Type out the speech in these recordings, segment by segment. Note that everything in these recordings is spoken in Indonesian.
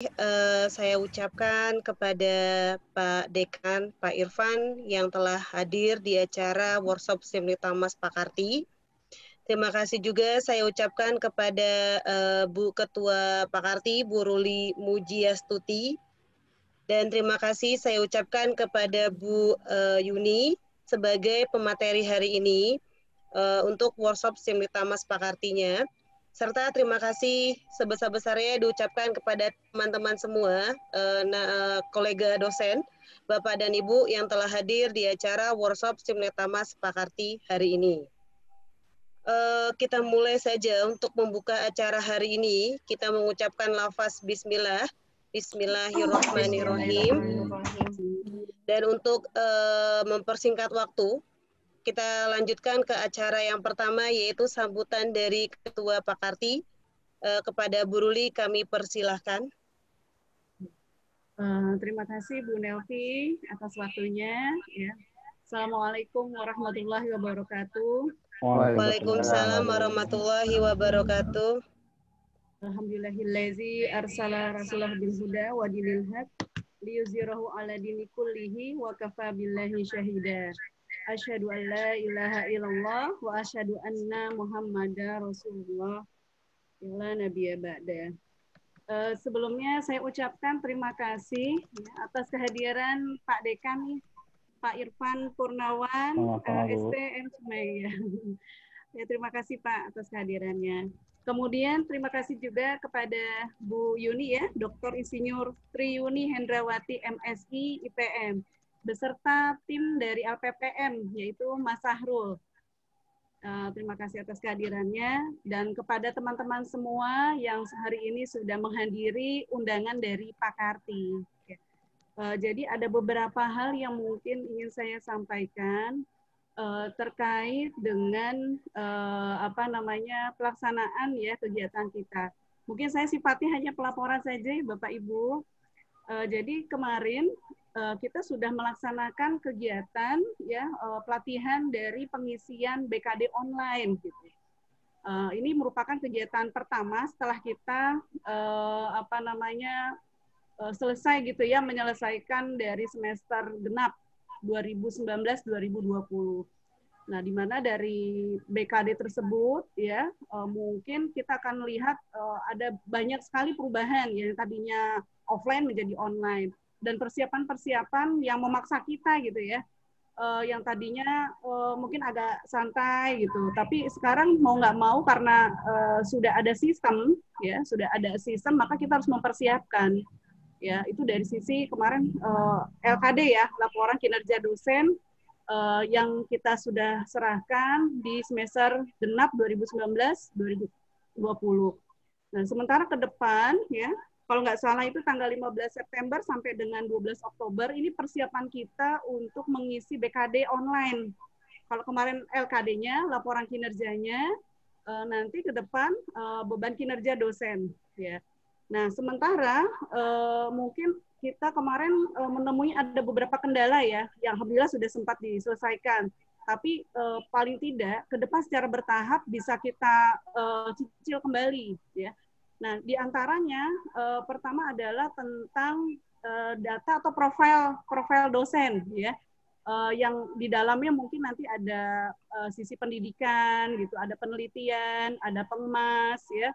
uh, saya ucapkan kepada Pak Dekan, Pak Irfan yang telah hadir di acara workshop Tamas Pakarti. Terima kasih juga saya ucapkan kepada uh, Bu Ketua Pakarti, Bu Ruli Mujiastuti. Dan terima kasih saya ucapkan kepada Bu uh, Yuni sebagai pemateri hari ini uh, untuk workshop Tamas Pakartinya serta terima kasih sebesar-besarnya diucapkan kepada teman-teman semua, uh, na, uh, kolega dosen, Bapak dan Ibu yang telah hadir di acara workshop Simnetama Sepakarti hari ini. Uh, kita mulai saja untuk membuka acara hari ini. Kita mengucapkan lafaz bismillah, bismillahirrahmanirrahim. Dan untuk uh, mempersingkat waktu, kita lanjutkan ke acara yang pertama yaitu sambutan dari Ketua Pakarti eh, kepada Buruli kami persilahkan. Uh, terima kasih Bu Nelvi atas waktunya. Ya. Assalamualaikum warahmatullahi wabarakatuh. Waalaikumsalam warahmatullahi wabarakatuh. Alhamdulillahillazi arsala rasulah bil huda wa dinil haq liyuzhirahu ala dini kullihi wa kafa billahi asyhadu an la ilaha illallah wa asyhadu anna muhammada rasulullah ila nabiyya ba'da. Uh, sebelumnya saya ucapkan terima kasih ya, atas kehadiran Pak Dekan Pak Irfan Purnawan uh, STM Sumaya. ya terima kasih Pak atas kehadirannya. Kemudian terima kasih juga kepada Bu Yuni ya, Dr. Insinyur Tri Yuni Hendrawati MSI IPM beserta tim dari LPPM yaitu Mas Sahrul. Eh, terima kasih atas kehadirannya dan kepada teman-teman semua yang sehari ini sudah menghadiri undangan dari Pak Karti. Eh, jadi ada beberapa hal yang mungkin ingin saya sampaikan eh, terkait dengan apa namanya pelaksanaan ya kegiatan kita. Mungkin saya sifatnya hanya pelaporan saja, ya, Bapak Ibu. jadi kemarin Eh, kita sudah melaksanakan kegiatan ya eh, pelatihan dari pengisian BKD online gitu. Eh, ini merupakan kegiatan pertama setelah kita apa namanya selesai gitu ya menyelesaikan dari semester genap 2019-2020. Nah, di mana dari BKD tersebut ya mungkin kita akan lihat ada banyak sekali perubahan yang tadinya offline menjadi online dan persiapan-persiapan yang memaksa kita gitu ya. Uh, yang tadinya uh, mungkin agak santai gitu, tapi sekarang mau nggak mau karena uh, sudah ada sistem ya, sudah ada sistem maka kita harus mempersiapkan ya itu dari sisi kemarin uh, LKD ya laporan kinerja dosen uh, yang kita sudah serahkan di semester genap 2019-2020. Nah sementara ke depan ya kalau nggak salah itu tanggal 15 September sampai dengan 12 Oktober ini persiapan kita untuk mengisi BKD online. Kalau kemarin LKD-nya, laporan kinerjanya, eh, nanti ke depan eh, beban kinerja dosen ya. Nah, sementara eh, mungkin kita kemarin menemui ada beberapa kendala ya yang alhamdulillah sudah sempat diselesaikan. Tapi paling tidak ke depan secara bertahap bisa kita cicil kembali ya Nah, di antaranya uh, pertama adalah tentang uh, data atau profil profil dosen ya. uh, yang di dalamnya mungkin nanti ada uh, sisi pendidikan gitu, ada penelitian, ada pengemas ya.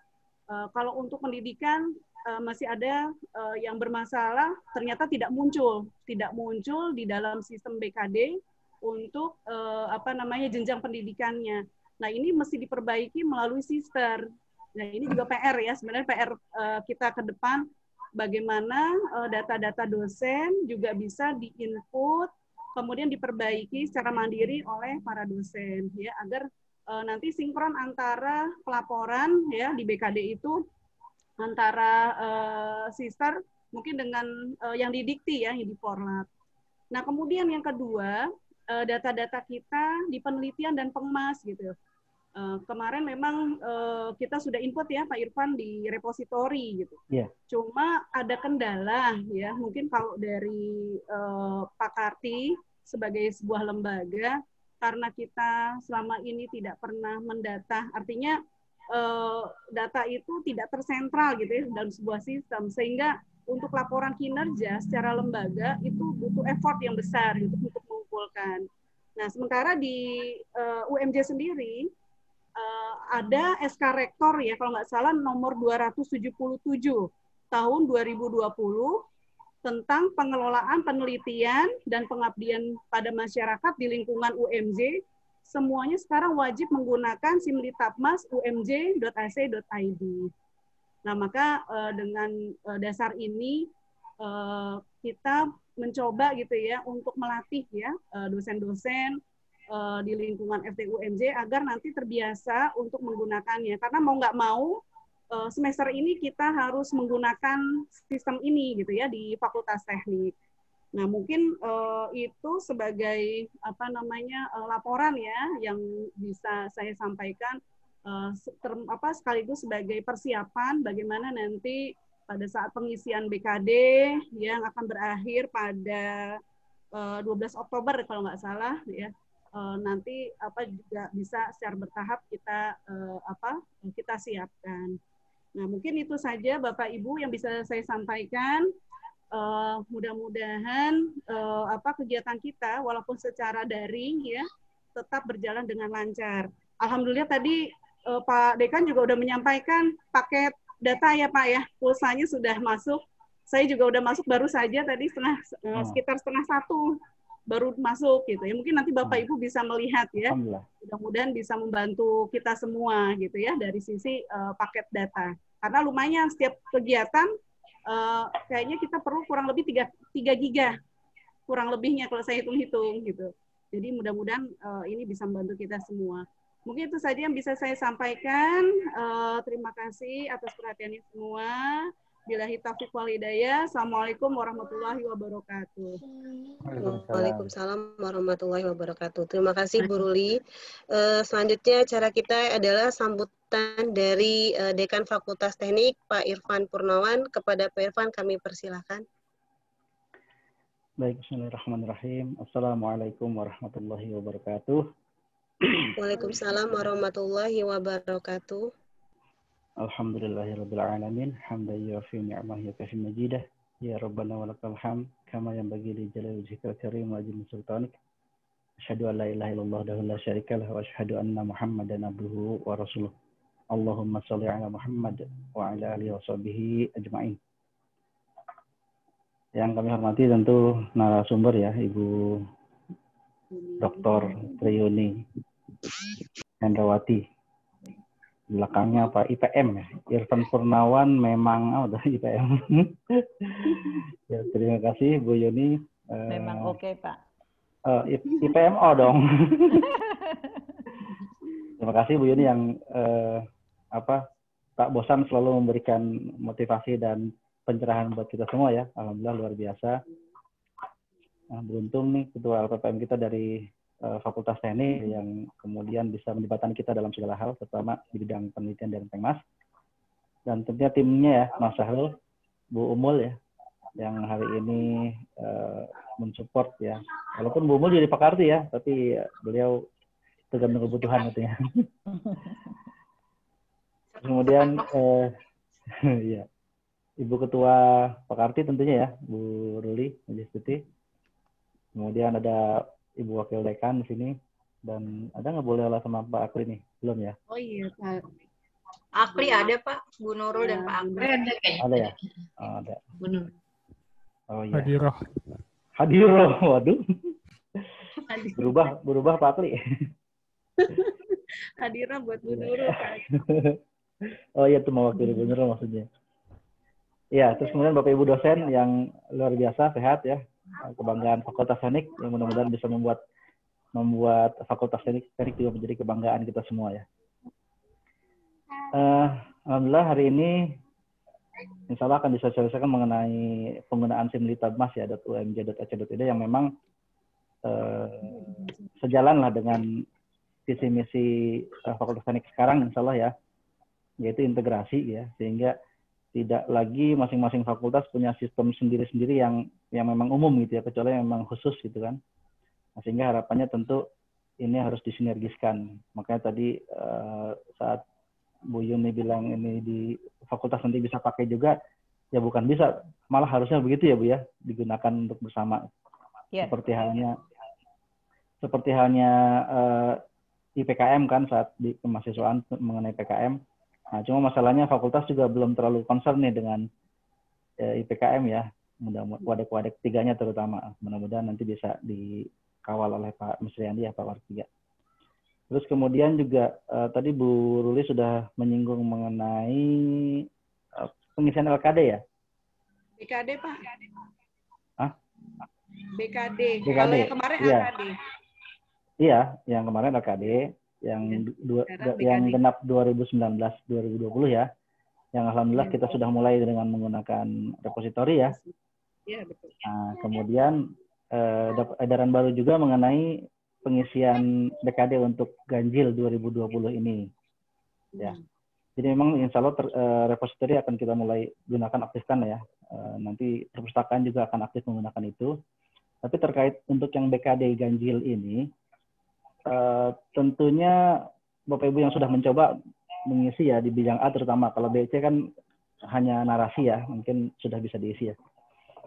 Uh, kalau untuk pendidikan uh, masih ada uh, yang bermasalah ternyata tidak muncul, tidak muncul di dalam sistem BKD untuk uh, apa namanya jenjang pendidikannya. Nah, ini mesti diperbaiki melalui sister Nah ini juga PR ya sebenarnya PR uh, eh, kita ke depan bagaimana eh, data-data uh, dosen juga bisa diinput kemudian diperbaiki secara mandiri oleh para dosen ya agar uh, nanti sinkron antara pelaporan ya di BKD itu antara uh, sister mungkin dengan uh, yang didikti ya yang di Nah kemudian yang kedua data-data data -data kita di penelitian dan pengmas gitu Eh, kemarin memang uh, kita sudah input ya Pak Irfan di repository gitu. Yeah. Cuma ada kendala ya mungkin kalau dari uh, Pak Karti sebagai sebuah lembaga karena kita selama ini tidak pernah mendata artinya uh, data itu tidak tersentral gitu ya dalam sebuah sistem sehingga untuk laporan kinerja secara lembaga itu butuh effort yang besar gitu untuk mengumpulkan. Nah sementara di uh, UMJ sendiri uh, ada SK Rektor ya kalau nggak salah nomor 277 tahun 2020 tentang pengelolaan penelitian dan pengabdian pada masyarakat di lingkungan UMJ. Semuanya sekarang wajib menggunakan simlitapmas umj.ac.id. Nah, maka uh, dengan uh, dasar ini uh, kita mencoba gitu ya untuk melatih ya dosen-dosen uh, di lingkungan FTUMJ agar nanti terbiasa untuk menggunakannya karena mau nggak mau uh, semester ini kita harus menggunakan sistem ini gitu ya di Fakultas Teknik. Nah mungkin uh, itu sebagai apa namanya uh, laporan ya yang bisa saya sampaikan uh, ter, apa sekaligus sebagai persiapan bagaimana nanti pada saat pengisian BKD yang akan berakhir pada 12 Oktober kalau nggak salah ya uh, nanti apa juga bisa secara bertahap kita uh, apa kita siapkan. Nah, mungkin itu saja Bapak Ibu yang bisa saya sampaikan. Uh, mudah-mudahan uh, apa kegiatan kita walaupun secara daring ya tetap berjalan dengan lancar. Alhamdulillah tadi uh, Pak Dekan juga sudah menyampaikan paket data ya Pak ya, pulsanya sudah masuk. Saya juga udah masuk baru saja tadi setengah oh. sekitar setengah satu baru masuk gitu ya. Mungkin nanti Bapak hmm. Ibu bisa melihat ya. Mudah-mudahan bisa membantu kita semua gitu ya dari sisi uh, paket data. Karena lumayan setiap kegiatan uh, kayaknya kita perlu kurang lebih 3 3 giga kurang lebihnya kalau saya hitung-hitung gitu. Jadi mudah-mudahan uh, ini bisa membantu kita semua. Mungkin itu saja yang bisa saya sampaikan. Uh, terima kasih atas perhatiannya semua. Bila taufiq wal hidayah. Assalamualaikum warahmatullahi wabarakatuh. Waalaikumsalam. Waalaikumsalam warahmatullahi wabarakatuh. Terima kasih Bu Ruli. Uh, selanjutnya acara kita adalah sambutan dari uh, Dekan Fakultas Teknik Pak Irfan Purnawan. Kepada Pak Irfan kami persilahkan. Baik, Bismillahirrahmanirrahim. Assalamualaikum warahmatullahi wabarakatuh. Waalaikumsalam warahmatullahi wabarakatuh. Alhamdulillahirrabbilalamin Hamdan yuafi ni'mah yukafi majidah Ya Rabbana walakal ham Kama yang bagi di jalil wa karim Wajim sultanik Asyhadu an la ilaha illallah dahu la syarikalah Wa asyhadu anna muhammadan abduhu wa rasuluh Allahumma salli ala Muhammad Wa ala alihi wa sahbihi ajma'in Yang kami hormati tentu narasumber ya Ibu Dr. Triyuni Hendrawati belakangnya apa IPM ya Irfan Purnawan memang oh, udah IPM ya terima kasih Bu Yuni eh, memang uh, oke okay, Pak uh, eh, IPM oh dong terima kasih Bu Yuni yang uh, apa tak bosan selalu memberikan motivasi dan pencerahan buat kita semua ya alhamdulillah luar biasa nah, beruntung nih ketua LPPM kita dari Eh, Fakultas Teknik yang kemudian bisa melibatkan kita dalam segala hal, terutama di bidang penelitian dan pengmas. Dan tentunya timnya ya, Mas Syahrul, Bu Umul ya, yang hari ini uh, mensupport ya. Walaupun Bu Umul jadi pakarti ya, tapi beliau tergantung kebutuhan katanya. Kemudian eh, ya. Ibu Ketua Pakarti tentunya ya, Bu Ruli Majestuti. Kemudian ada Ibu Wakil Dekan di sini. Dan ada nggak boleh lah sama Pak Akri nih? Belum ya? Oh iya, Pak. Akri ada Pak, Bu Nurul ya. dan Pak Akri. Ada kayaknya. Ada ya? Oh, ada. Bu Nurul. Oh iya. Hadiroh. Hadiroh, waduh. Hadiroh. Berubah, berubah Pak Akri. Hadiroh buat Bu iya. Nurul, Pak. oh iya, itu mau mewakili Bu Nurul maksudnya. Ya, terus kemudian Bapak Ibu dosen yang luar biasa sehat ya. Nah, kebanggaan Fakultas Teknik yang mudah-mudahan bisa membuat membuat Fakultas Teknik, Teknik juga menjadi kebanggaan kita semua ya. Uh, Alhamdulillah hari ini insya Allah akan disosialisasikan mengenai penggunaan SIM mas ya .umj.ac.id e yang memang uh, sejalan lah dengan visi misi eh, Fakultas Teknik sekarang insya Allah ya yaitu integrasi ya sehingga tidak lagi masing-masing fakultas punya sistem sendiri-sendiri yang yang memang umum gitu ya kecuali yang memang khusus gitu kan nah, sehingga harapannya tentu ini harus disinergiskan makanya tadi eh, saat Bu Yuni bilang ini di fakultas nanti bisa pakai juga ya bukan bisa malah harusnya begitu ya Bu ya digunakan untuk bersama yeah. seperti halnya seperti halnya eh, IPKM kan saat di kemahasiswaan mengenai PKM Nah, cuma masalahnya fakultas juga belum terlalu concern nih dengan eh, IPKM ya, ya. mudah-mudahan wadek-wadek tiganya terutama. Mudah-mudahan nanti bisa dikawal oleh Pak misriandi ya Pak Wartiga. Terus kemudian juga eh, tadi Bu Ruli sudah menyinggung mengenai eh, pengisian LKD ya? BKD Pak. Hah? BKD. BKD. Kalau yang kemarin iya. LKD. Iya, yang kemarin LKD yang dua, yang genap 2019 2020 ya. Yang alhamdulillah iya, kita sudah mulai dengan menggunakan repositori ya. Iya, nah, kemudian eh, edaran baru juga mengenai pengisian DKD untuk ganjil 2020 iya. ini. Ya. Hmm. Jadi memang insya Allah ter, eh, repository akan kita mulai gunakan aktifkan ya. Eh, nanti perpustakaan juga akan aktif menggunakan itu. Tapi terkait untuk yang BKD ganjil ini, Eh, tentunya Bapak Ibu yang sudah mencoba mengisi ya di bidang A terutama kalau B C kan hanya narasi ya mungkin sudah bisa diisi ya.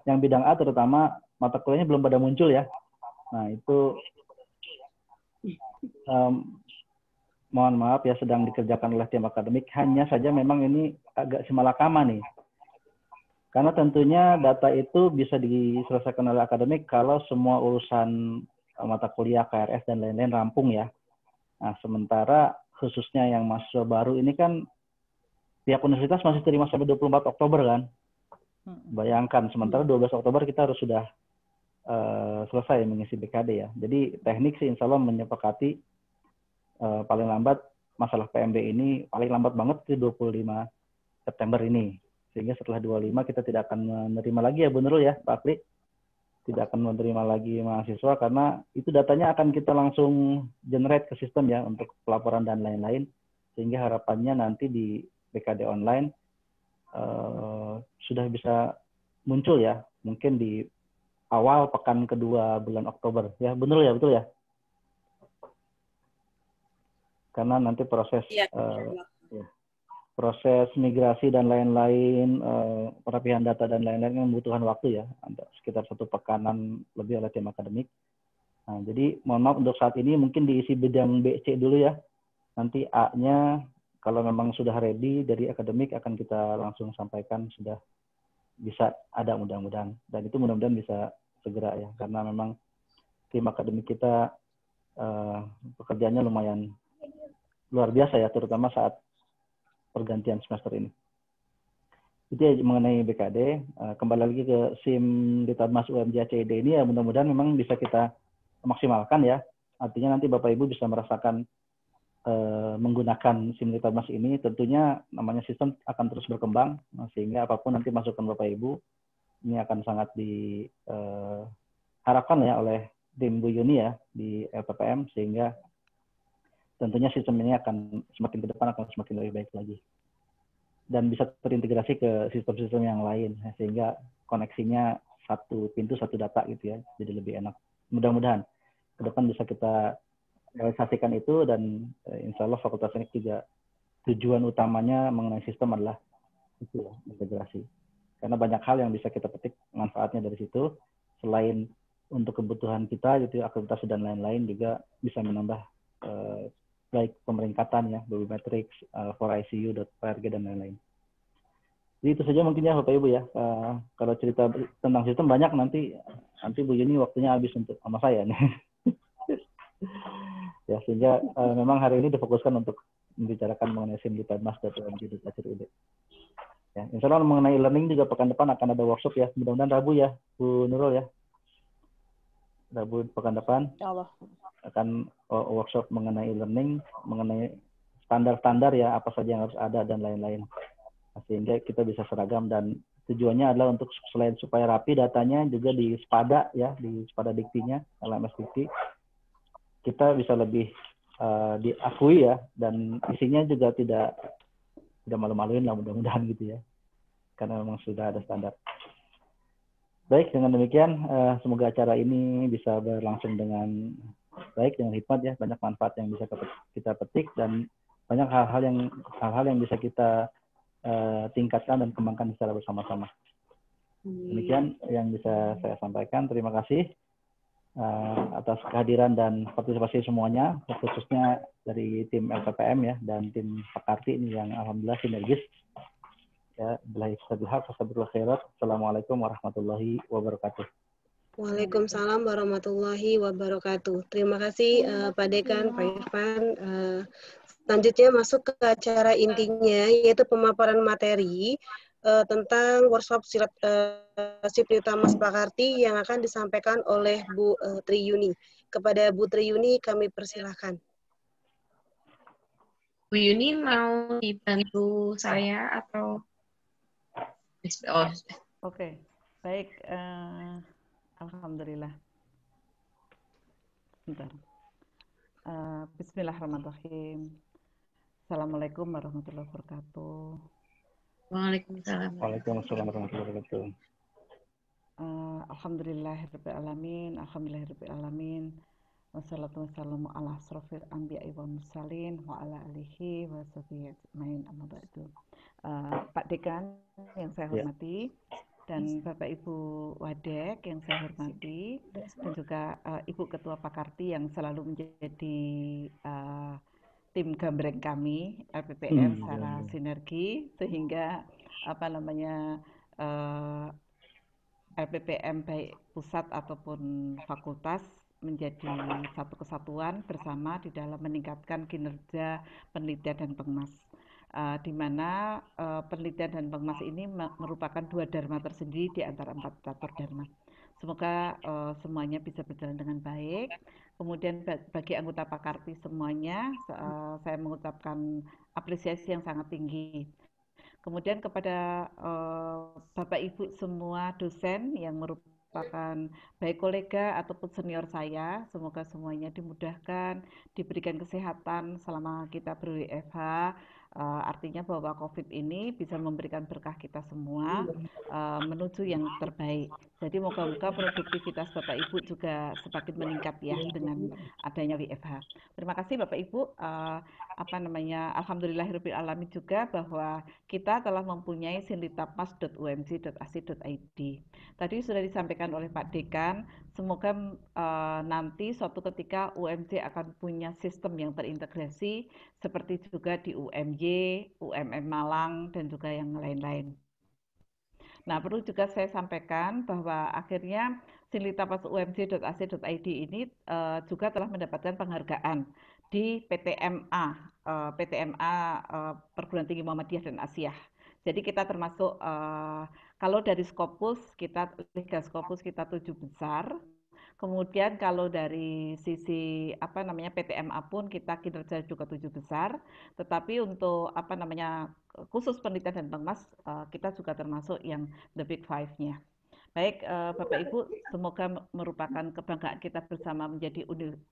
Yang bidang A terutama mata kuliahnya belum pada muncul ya. Nah itu um, mohon maaf ya sedang dikerjakan oleh tim akademik hanya saja memang ini agak simalakama nih karena tentunya data itu bisa diselesaikan oleh akademik kalau semua urusan Eh, mata kuliah KRS dan lain-lain rampung ya. Nah, sementara khususnya yang mahasiswa baru ini kan pihak universitas masih terima sampai 24 Oktober kan. Hmm. Bayangkan sementara 12 hmm. Oktober kita harus sudah uh, selesai mengisi BKD ya. Jadi teknik sih insya Allah menyepakati uh, paling lambat masalah PMB ini paling lambat banget di 25 September ini. Sehingga setelah 25 kita tidak akan menerima lagi ya Bu Nurul ya Pak Akli tidak akan menerima lagi mahasiswa karena itu datanya akan kita langsung generate ke sistem ya untuk pelaporan dan lain-lain sehingga harapannya nanti di BKD online uh, sudah bisa muncul ya mungkin di awal pekan kedua bulan Oktober ya benar ya betul ya karena nanti proses ya, uh, proses migrasi dan lain-lain, eh, perapihan data dan lain-lain yang membutuhkan waktu ya, sekitar satu pekanan lebih oleh tim akademik. Nah, jadi mohon maaf untuk saat ini mungkin diisi bidang BC dulu ya. Nanti A-nya kalau memang sudah ready dari akademik akan kita langsung sampaikan sudah bisa ada mudah-mudahan dan itu mudah-mudahan bisa segera ya karena memang tim akademik kita uh, pekerjaannya lumayan luar biasa ya terutama saat pergantian semester ini. Itu ya mengenai BKD. Eh, kembali lagi ke SIM di Mas UMJ CID ini ya mudah-mudahan memang bisa kita maksimalkan ya. Artinya nanti Bapak Ibu bisa merasakan eh, menggunakan SIM di Mas ini. Tentunya namanya sistem akan terus berkembang nah, sehingga apapun nanti masukan Bapak Ibu ini akan sangat diharapkan eh, ya oleh tim Bu Yuni ya di LPPM sehingga tentunya sistem ini akan semakin ke depan akan semakin lebih baik lagi dan bisa terintegrasi ke sistem-sistem yang lain ya, sehingga koneksinya satu pintu satu data gitu ya jadi lebih enak mudah-mudahan ke depan bisa kita realisasikan itu dan eh, insya Allah Fakultas Teknik juga tujuan utamanya mengenai sistem adalah itu ya, integrasi karena banyak hal yang bisa kita petik manfaatnya dari situ selain untuk kebutuhan kita gitu ya, aktivitas dan lain-lain juga bisa menambah eh, baik pemeringkatan ya, Bobimetrics, uh, for ICU, ICU.org dan lain-lain. Jadi itu saja mungkin ya Bapak Ibu ya. Uh, kalau cerita tentang sistem banyak nanti nanti Bu Yuni waktunya habis untuk sama saya nih. ya sehingga uh, memang hari ini difokuskan untuk membicarakan mengenai SIM di Pemmas dan UMG.ac.id. Ya, insya Allah mengenai learning juga pekan depan akan ada workshop ya. Mudah-mudahan Rabu ya, Bu Nurul ya. Rabu pekan depan. Ya Allah akan eh, workshop mengenai learning, mengenai standar-standar ya apa saja yang harus ada dan lain-lain. Nah, sehingga kita bisa seragam dan tujuannya adalah untuk selain supaya rapi datanya juga di sepada ya di sepada diktinya LMS dikti kita bisa lebih uh, diakui ya dan isinya juga tidak tidak malu-maluin lah mudah-mudahan gitu ya karena memang sudah ada standar baik dengan demikian eh, semoga acara ini bisa berlangsung dengan baik dengan hikmat ya banyak manfaat yang bisa kita petik dan banyak hal-hal yang hal-hal yang bisa kita uh, tingkatkan dan kembangkan secara bersama-sama. Demikian yang bisa saya sampaikan. Terima kasih uh, atas kehadiran dan partisipasi semuanya, khususnya dari tim LPPM ya dan tim Pakarti ini yang alhamdulillah sinergis. Ya, bilahi khairat. Assalamualaikum warahmatullahi wabarakatuh. Waalaikumsalam warahmatullahi wabarakatuh. Terima kasih uh, Pak Dekan, Pak Irfan. Uh, selanjutnya masuk ke acara intinya yaitu pemaparan materi uh, tentang workshop silat uh, Siprita Mas Pakarti yang akan disampaikan oleh Bu uh, Triyuni. Kepada Bu Triyuni kami persilahkan. Bu Yuni mau dibantu saya atau? Oh. Oke, okay. baik. Uh... Alhamdulillah. Bentar. Uh, Bismillahirrahmanirrahim. Assalamualaikum warahmatullahi wabarakatuh. Waalaikumsalam. Waalaikumsalam warahmatullahi wabarakatuh. Uh, eh, Alhamdulillahirrahmanirrahim. Alamin. Wassalamualaikum warahmatullahi wabarakatuh. Asrofil Ambiya wa Musalin. wa ala alihi wa sahbihi main amma Uh, Pak Dekan yang saya ya. hormati, yeah dan Bapak Ibu Wadek yang saya hormati dan juga uh, Ibu Ketua Pakarti yang selalu menjadi uh, tim gambreng kami LPPM hmm, iya, secara ya. sinergi sehingga apa namanya uh, eh, LPPM baik pusat ataupun fakultas menjadi satu kesatuan bersama di dalam meningkatkan kinerja penelitian dan pengmas uh, di mana uh, penelitian dan pengemas ini merupakan dua dharma tersendiri di antara empat catur dharma. Semoga uh, semuanya bisa berjalan dengan baik. Kemudian bagi anggota Pakarti semuanya, uh, saya mengucapkan apresiasi yang sangat tinggi. Kemudian kepada uh, Bapak Ibu semua dosen yang merupakan baik kolega ataupun senior saya. Semoga semuanya dimudahkan, diberikan kesehatan selama kita ber-WFH Uh, artinya bahwa COVID ini bisa memberikan berkah kita semua uh, menuju yang terbaik. Jadi moga-moga produktivitas Bapak Ibu juga semakin meningkat ya iya, dengan adanya WFH. Terima kasih Bapak Ibu. Uh, apa namanya? Alhamdulillahirabbil juga bahwa kita telah mempunyai sinlitapas.umc.ac.id. Tadi sudah disampaikan oleh Pak Dekan Semoga uh, nanti suatu ketika UMC akan punya sistem yang terintegrasi seperti juga di UMY, UMM Malang, dan juga yang lain-lain. Nah, perlu juga saya sampaikan bahwa akhirnya sinlitapasumc.ac.id ini uh, juga telah mendapatkan penghargaan di PTMA, uh, eh, PTMA uh, Perguruan Tinggi Muhammadiyah dan Asia. Jadi kita termasuk uh, kalau dari Skopus kita Liga Skopus kita tujuh besar. Kemudian kalau dari sisi apa namanya PTMA pun kita kinerja juga tujuh besar. Tetapi untuk apa namanya khusus penelitian dan pengmas eh, kita juga termasuk yang the big five-nya. Baik, eh, Bapak Ibu, semoga merupakan kebanggaan kita bersama menjadi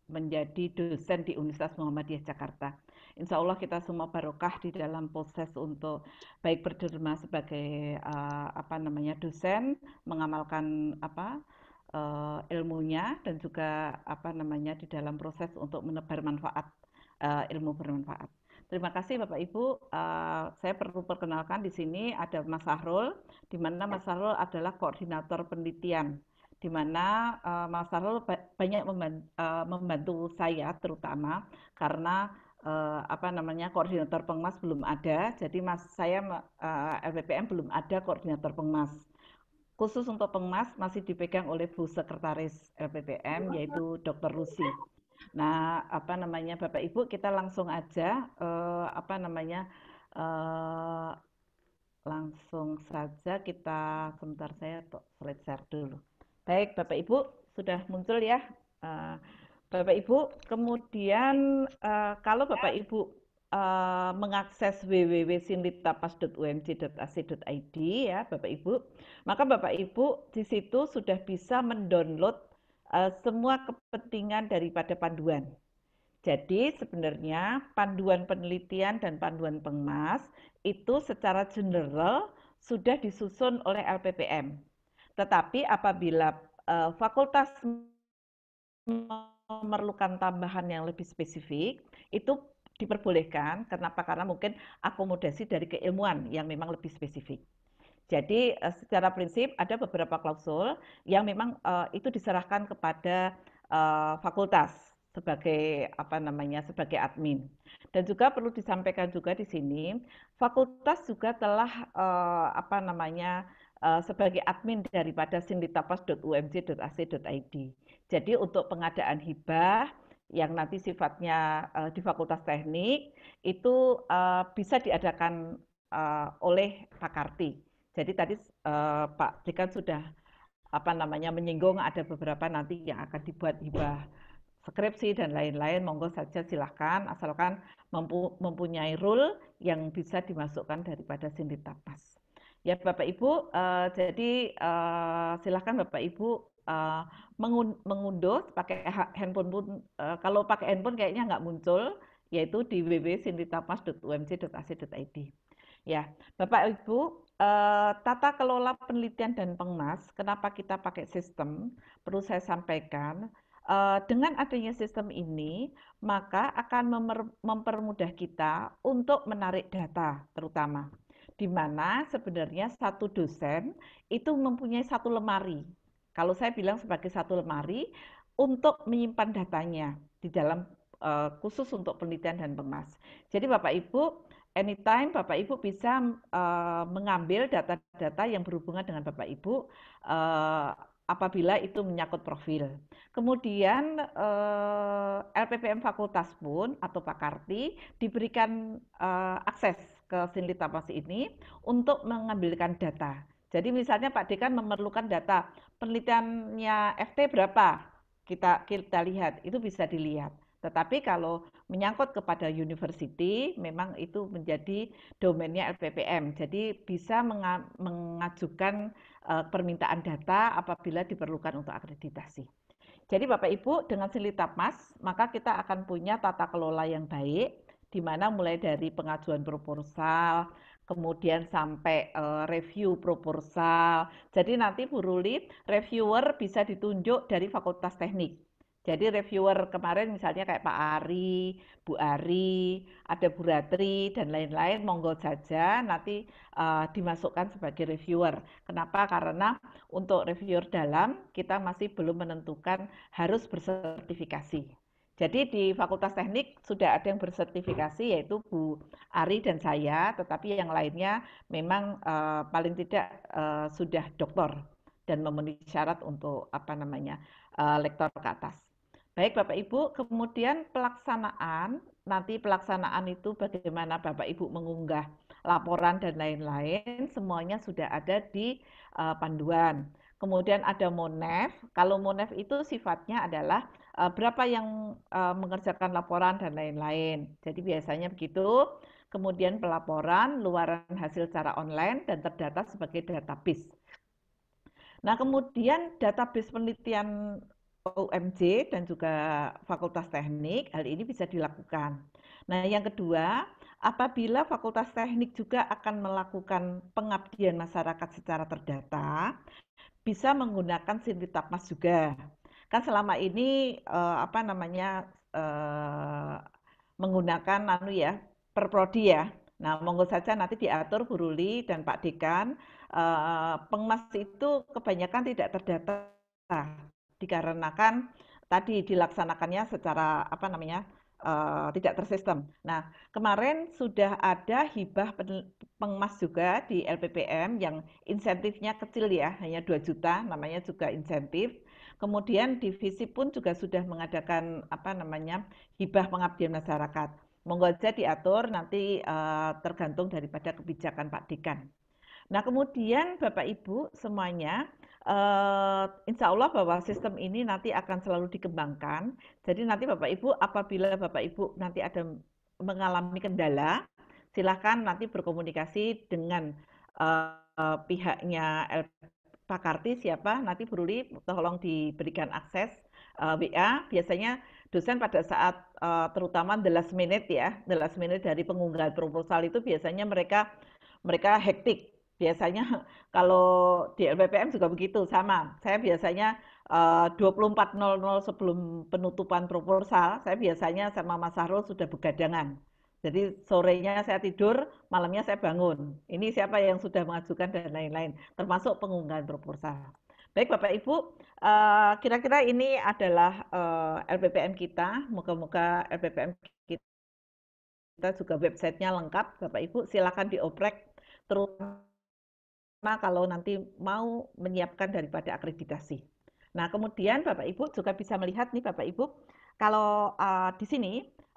menjadi dosen di Universitas Muhammadiyah Jakarta. Insya Allah kita semua barokah di dalam proses untuk baik berderma sebagai eh, apa namanya dosen, mengamalkan apa eh, ilmunya dan juga apa namanya di dalam proses untuk menebar manfaat ilmu bermanfaat. Terima kasih Bapak Ibu. Uh, saya perlu perkenalkan di sini ada Mas Sahrul, di mana Mas Sahrul adalah koordinator penelitian, di mana uh, Mas Sahrul banyak membantu, uh, eh, membantu saya terutama karena uh, apa namanya koordinator pengmas belum ada, jadi Mas saya uh, LPPM belum ada koordinator pengmas. Khusus untuk pengmas masih dipegang oleh Bu Sekretaris LPPM yaitu Dr. Rusi. Nah, apa namanya Bapak Ibu, kita langsung aja uh, apa namanya uh, langsung saja kita sebentar saya slide share dulu. Baik, Bapak Ibu sudah muncul ya. Uh, Bapak Ibu, kemudian uh, kalau Bapak Ibu Uh, mengakses www.sinlitapas.umc.ac.id ya Bapak Ibu, maka Bapak Ibu di situ sudah bisa mendownload Eh, semua kepentingan daripada panduan. Jadi sebenarnya panduan penelitian dan panduan pengemas itu secara general sudah disusun oleh LPPM. Tetapi apabila eh, fakultas memerlukan tambahan yang lebih spesifik, itu diperbolehkan. Kenapa? Karena mungkin akomodasi dari keilmuan yang memang lebih spesifik. Jadi eh, secara prinsip ada beberapa klausul yang memang uh, itu diserahkan kepada uh, fakultas sebagai apa namanya sebagai admin. Dan juga perlu disampaikan juga di sini fakultas juga telah uh, apa namanya uh, sebagai admin daripada sinditapas.umj.ac.id. Jadi untuk pengadaan hibah yang nanti sifatnya uh, di fakultas teknik itu uh, bisa diadakan uh, oleh Pakarti. Jadi tadi uh, Pak Dekan sudah apa namanya menyinggung ada beberapa nanti yang akan dibuat hibah skripsi dan lain-lain monggo saja silahkan asalkan mempu mempunyai rule yang bisa dimasukkan daripada Tapas. ya bapak ibu uh, jadi uh, eh, silahkan bapak ibu uh, mengunduh pakai handphone pun uh, kalau pakai handphone kayaknya nggak muncul yaitu di www.sinditapas.umc.ac.id. Ya, Bapak Ibu, eh, tata kelola penelitian dan pengemas, kenapa kita pakai sistem? Perlu saya sampaikan, eh, dengan adanya sistem ini, maka akan mempermudah kita untuk menarik data terutama. Di mana sebenarnya satu dosen itu mempunyai satu lemari. Kalau saya bilang sebagai satu lemari, untuk menyimpan datanya di dalam eh, khusus untuk penelitian dan pengemas. Jadi Bapak Ibu, anytime Bapak Ibu bisa uh, mengambil data-data yang berhubungan dengan Bapak Ibu uh, apabila itu menyangkut profil. Kemudian uh, eh, LPPM fakultas pun atau Pak Pakarti diberikan uh, akses ke Sinli Tapas ini untuk mengambilkan data. Jadi misalnya Pak Dekan memerlukan data penelitiannya FT berapa kita kita lihat itu bisa dilihat. Tetapi kalau menyangkut kepada university, memang itu menjadi domainnya LPPM. Jadi bisa mengajukan eh, permintaan data apabila diperlukan untuk akreditasi. Jadi Bapak Ibu dengan mas, maka kita akan punya tata kelola yang baik di mana mulai dari pengajuan proposal, kemudian sampai uh, review proposal. Jadi nanti Bu Ruli, reviewer bisa ditunjuk dari Fakultas Teknik jadi reviewer kemarin misalnya kayak Pak Ari, Bu Ari, ada Bu Ratri dan lain-lain, monggo saja nanti uh, dimasukkan sebagai reviewer. Kenapa? Karena untuk reviewer dalam kita masih belum menentukan harus bersertifikasi. Jadi di Fakultas Teknik sudah ada yang bersertifikasi yaitu Bu Ari dan saya, tetapi yang lainnya memang uh, paling tidak uh, sudah doktor dan memenuhi syarat untuk apa namanya uh, lektor ke atas. Baik Bapak Ibu, kemudian pelaksanaan, nanti pelaksanaan itu bagaimana Bapak Ibu mengunggah laporan dan lain-lain, semuanya sudah ada di eh, panduan. Kemudian ada MONEF, kalau MONEF itu sifatnya adalah eh, berapa yang eh, mengerjakan laporan dan lain-lain. Jadi biasanya begitu, kemudian pelaporan, luaran hasil secara online, dan terdata sebagai database. Nah, kemudian database penelitian UMJ dan juga fakultas teknik hal ini bisa dilakukan. Nah, yang kedua, apabila fakultas teknik juga akan melakukan pengabdian masyarakat secara terdata, bisa menggunakan Sintitapmas juga. Kan selama ini eh, apa namanya eh, menggunakan anu ya, perprodi ya. Nah, monggo saja nanti diatur Bu Ruli dan Pak Dekan, eh, pengmas itu kebanyakan tidak terdata dikarenakan tadi dilaksanakannya secara apa namanya uh, tidak tersistem. Nah, kemarin sudah ada hibah pengemas juga di LPPM yang insentifnya kecil ya, hanya 2 juta namanya juga insentif. Kemudian divisi pun juga sudah mengadakan apa namanya hibah pengabdian masyarakat. Monggo aja diatur nanti uh, tergantung daripada kebijakan Pak Dekan. Nah, kemudian Bapak Ibu semuanya uh, insya Allah bahwa sistem ini nanti akan selalu dikembangkan. Jadi nanti Bapak Ibu apabila Bapak Ibu nanti ada mengalami kendala, silahkan nanti berkomunikasi dengan uh, pihaknya L Karti siapa nanti Bruli tolong diberikan akses uh, eh, WA biasanya dosen pada saat uh, terutama the last minute ya the last minute dari pengunggahan proposal itu biasanya mereka mereka hektik biasanya kalau di LPPM juga begitu sama. Saya biasanya eh, uh, 24.00 sebelum penutupan proposal, saya biasanya sama Mas Sahrul sudah begadangan. Jadi sorenya saya tidur, malamnya saya bangun. Ini siapa yang sudah mengajukan dan lain-lain, termasuk pengunggahan proposal. Baik Bapak Ibu, eh, kira-kira ini adalah eh, LPPM kita. Muka-muka LPPM kita juga websitenya lengkap Bapak Ibu. Silakan dioprek terus kalau nanti mau menyiapkan daripada akreditasi. Nah, kemudian Bapak Ibu juga bisa melihat nih Bapak Ibu, kalau uh, di sini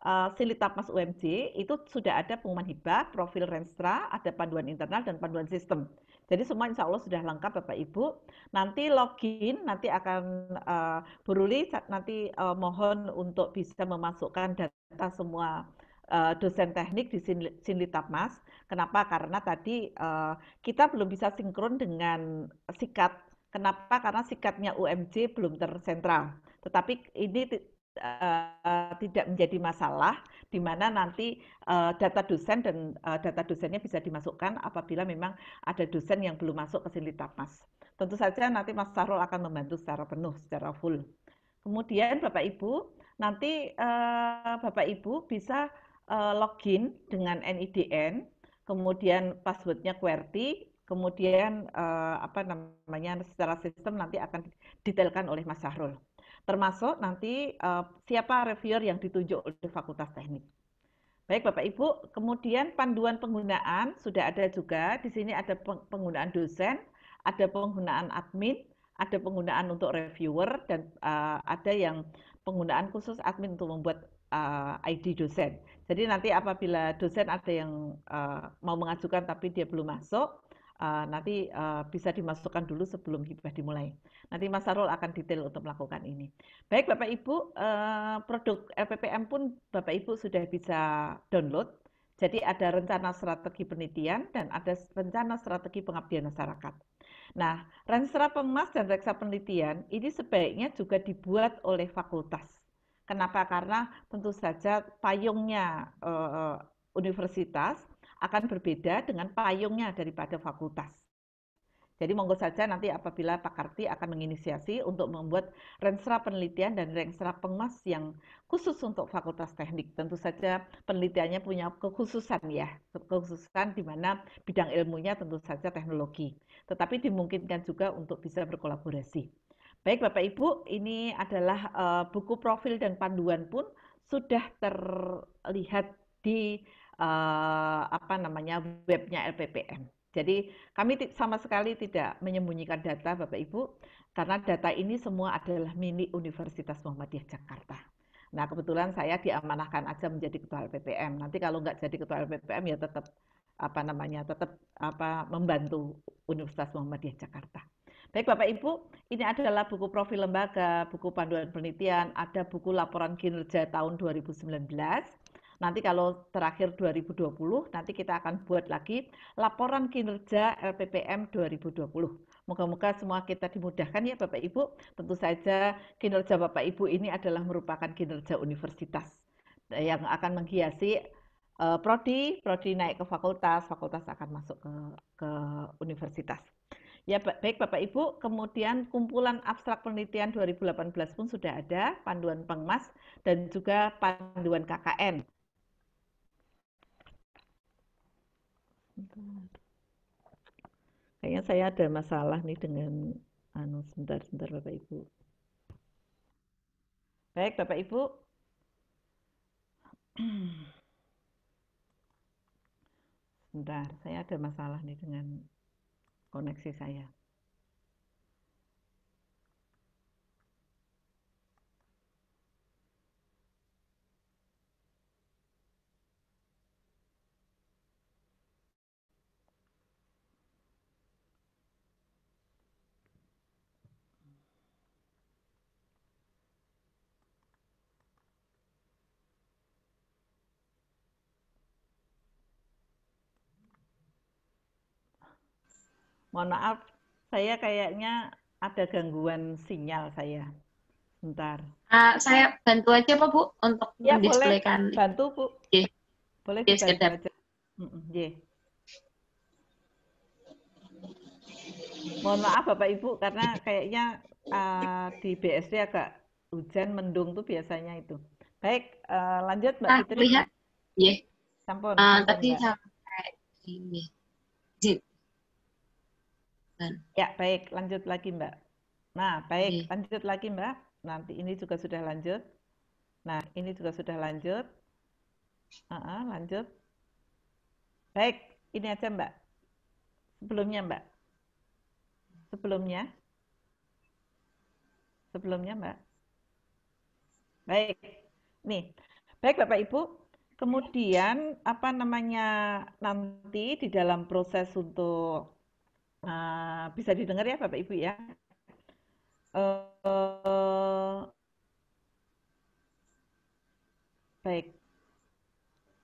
uh, eh, Mas UMJ itu sudah ada pengumuman hibah, profil Renstra, ada panduan internal dan panduan sistem. Jadi semua insya Allah sudah lengkap Bapak Ibu. Nanti login, nanti akan uh, eh, beruli, nanti uh, mohon untuk bisa memasukkan data semua Eh, dosen teknik di Sinlitapmas. Kenapa? Karena tadi uh, kita belum bisa sinkron dengan sikat. Kenapa? Karena sikatnya UMJ belum tersentral. Tetapi ini uh, tidak menjadi masalah di mana nanti uh, data dosen dan uh, data dosennya bisa dimasukkan apabila memang ada dosen yang belum masuk ke Sinlitapmas. Tentu saja nanti Mas Sarul akan membantu secara penuh, secara full. Kemudian Bapak Ibu, nanti uh, Bapak Ibu bisa Eh, login dengan NIDN, kemudian passwordnya QWERTY, kemudian uh, apa namanya secara sistem nanti akan didetailkan oleh Mas Syahrul. Termasuk nanti uh, siapa reviewer yang ditunjuk oleh Fakultas Teknik. Baik Bapak Ibu, kemudian panduan penggunaan sudah ada juga. Di sini ada penggunaan dosen, ada penggunaan admin, ada penggunaan untuk reviewer dan uh, ada yang penggunaan khusus admin untuk membuat uh, eh, ID dosen. Jadi nanti apabila dosen ada yang uh, mau mengajukan tapi dia belum masuk, uh, nanti uh, bisa dimasukkan dulu sebelum hibah dimulai. Nanti Mas Sarul akan detail untuk melakukan ini. Baik Bapak Ibu, uh, produk LPPM pun Bapak Ibu sudah bisa download. Jadi ada rencana strategi penelitian dan ada rencana strategi pengabdian masyarakat. Nah, rencana pemas dan Reksa Penelitian ini sebaiknya juga dibuat oleh fakultas kenapa karena tentu saja payungnya eh, universitas akan berbeda dengan payungnya daripada fakultas jadi monggo saja nanti apabila Pak Karti akan menginisiasi untuk membuat rensra penelitian dan rensra pengmas yang khusus untuk Fakultas Teknik. Tentu saja penelitiannya punya kekhususan ya, kekhususan di mana bidang ilmunya tentu saja teknologi. Tetapi dimungkinkan juga untuk bisa berkolaborasi. Baik Bapak Ibu, ini adalah uh, buku profil dan panduan pun sudah terlihat di uh, apa namanya webnya LPPM. Jadi kami sama sekali tidak menyembunyikan data Bapak Ibu karena data ini semua adalah mini Universitas Muhammadiyah Jakarta. Nah kebetulan saya diamanahkan aja menjadi ketua LPPM. Nanti kalau nggak jadi ketua LPPM ya tetap apa namanya tetap apa membantu Universitas Muhammadiyah Jakarta. Baik Bapak Ibu, ini adalah buku profil lembaga, buku panduan penelitian, ada buku laporan kinerja tahun 2019. Nanti kalau terakhir 2020, nanti kita akan buat lagi laporan kinerja LPPM 2020. Moga-moga semua kita dimudahkan ya Bapak Ibu. Tentu saja kinerja Bapak Ibu ini adalah merupakan kinerja universitas yang akan menghiasi eh, prodi, prodi naik ke fakultas, fakultas akan masuk ke, ke universitas. Ya baik Bapak Ibu, kemudian kumpulan abstrak penelitian 2018 pun sudah ada, panduan Pengmas dan juga panduan KKN. Kayaknya saya ada masalah nih dengan anu sebentar-sebentar Bapak Ibu. Baik Bapak Ibu. Sebentar, saya ada masalah nih dengan koneksi saya mohon maaf saya kayaknya ada gangguan sinyal saya sebentar uh, saya bantu aja pak bu untuk ya, mendisplaykan boleh bantu bu yeah. boleh yeah, sedap. aja mohon maaf bapak ibu karena kayaknya uh, di BSD agak hujan mendung tuh biasanya itu baik uh, lanjut mbak ah, Fitri lihat ya yeah. uh, sampun tadi sampai ini Ya, baik. Lanjut lagi, Mbak. Nah, baik. Iya. Lanjut lagi, Mbak. Nanti ini juga sudah lanjut. Nah, ini juga sudah lanjut. Uh -uh, lanjut. Baik, ini aja, Mbak. Sebelumnya, Mbak. Sebelumnya. Sebelumnya, Mbak. Baik. Nih. Baik, Bapak Ibu, Kemudian apa namanya nanti di dalam proses untuk Uh, bisa didengar ya Bapak Ibu ya. Uh, baik.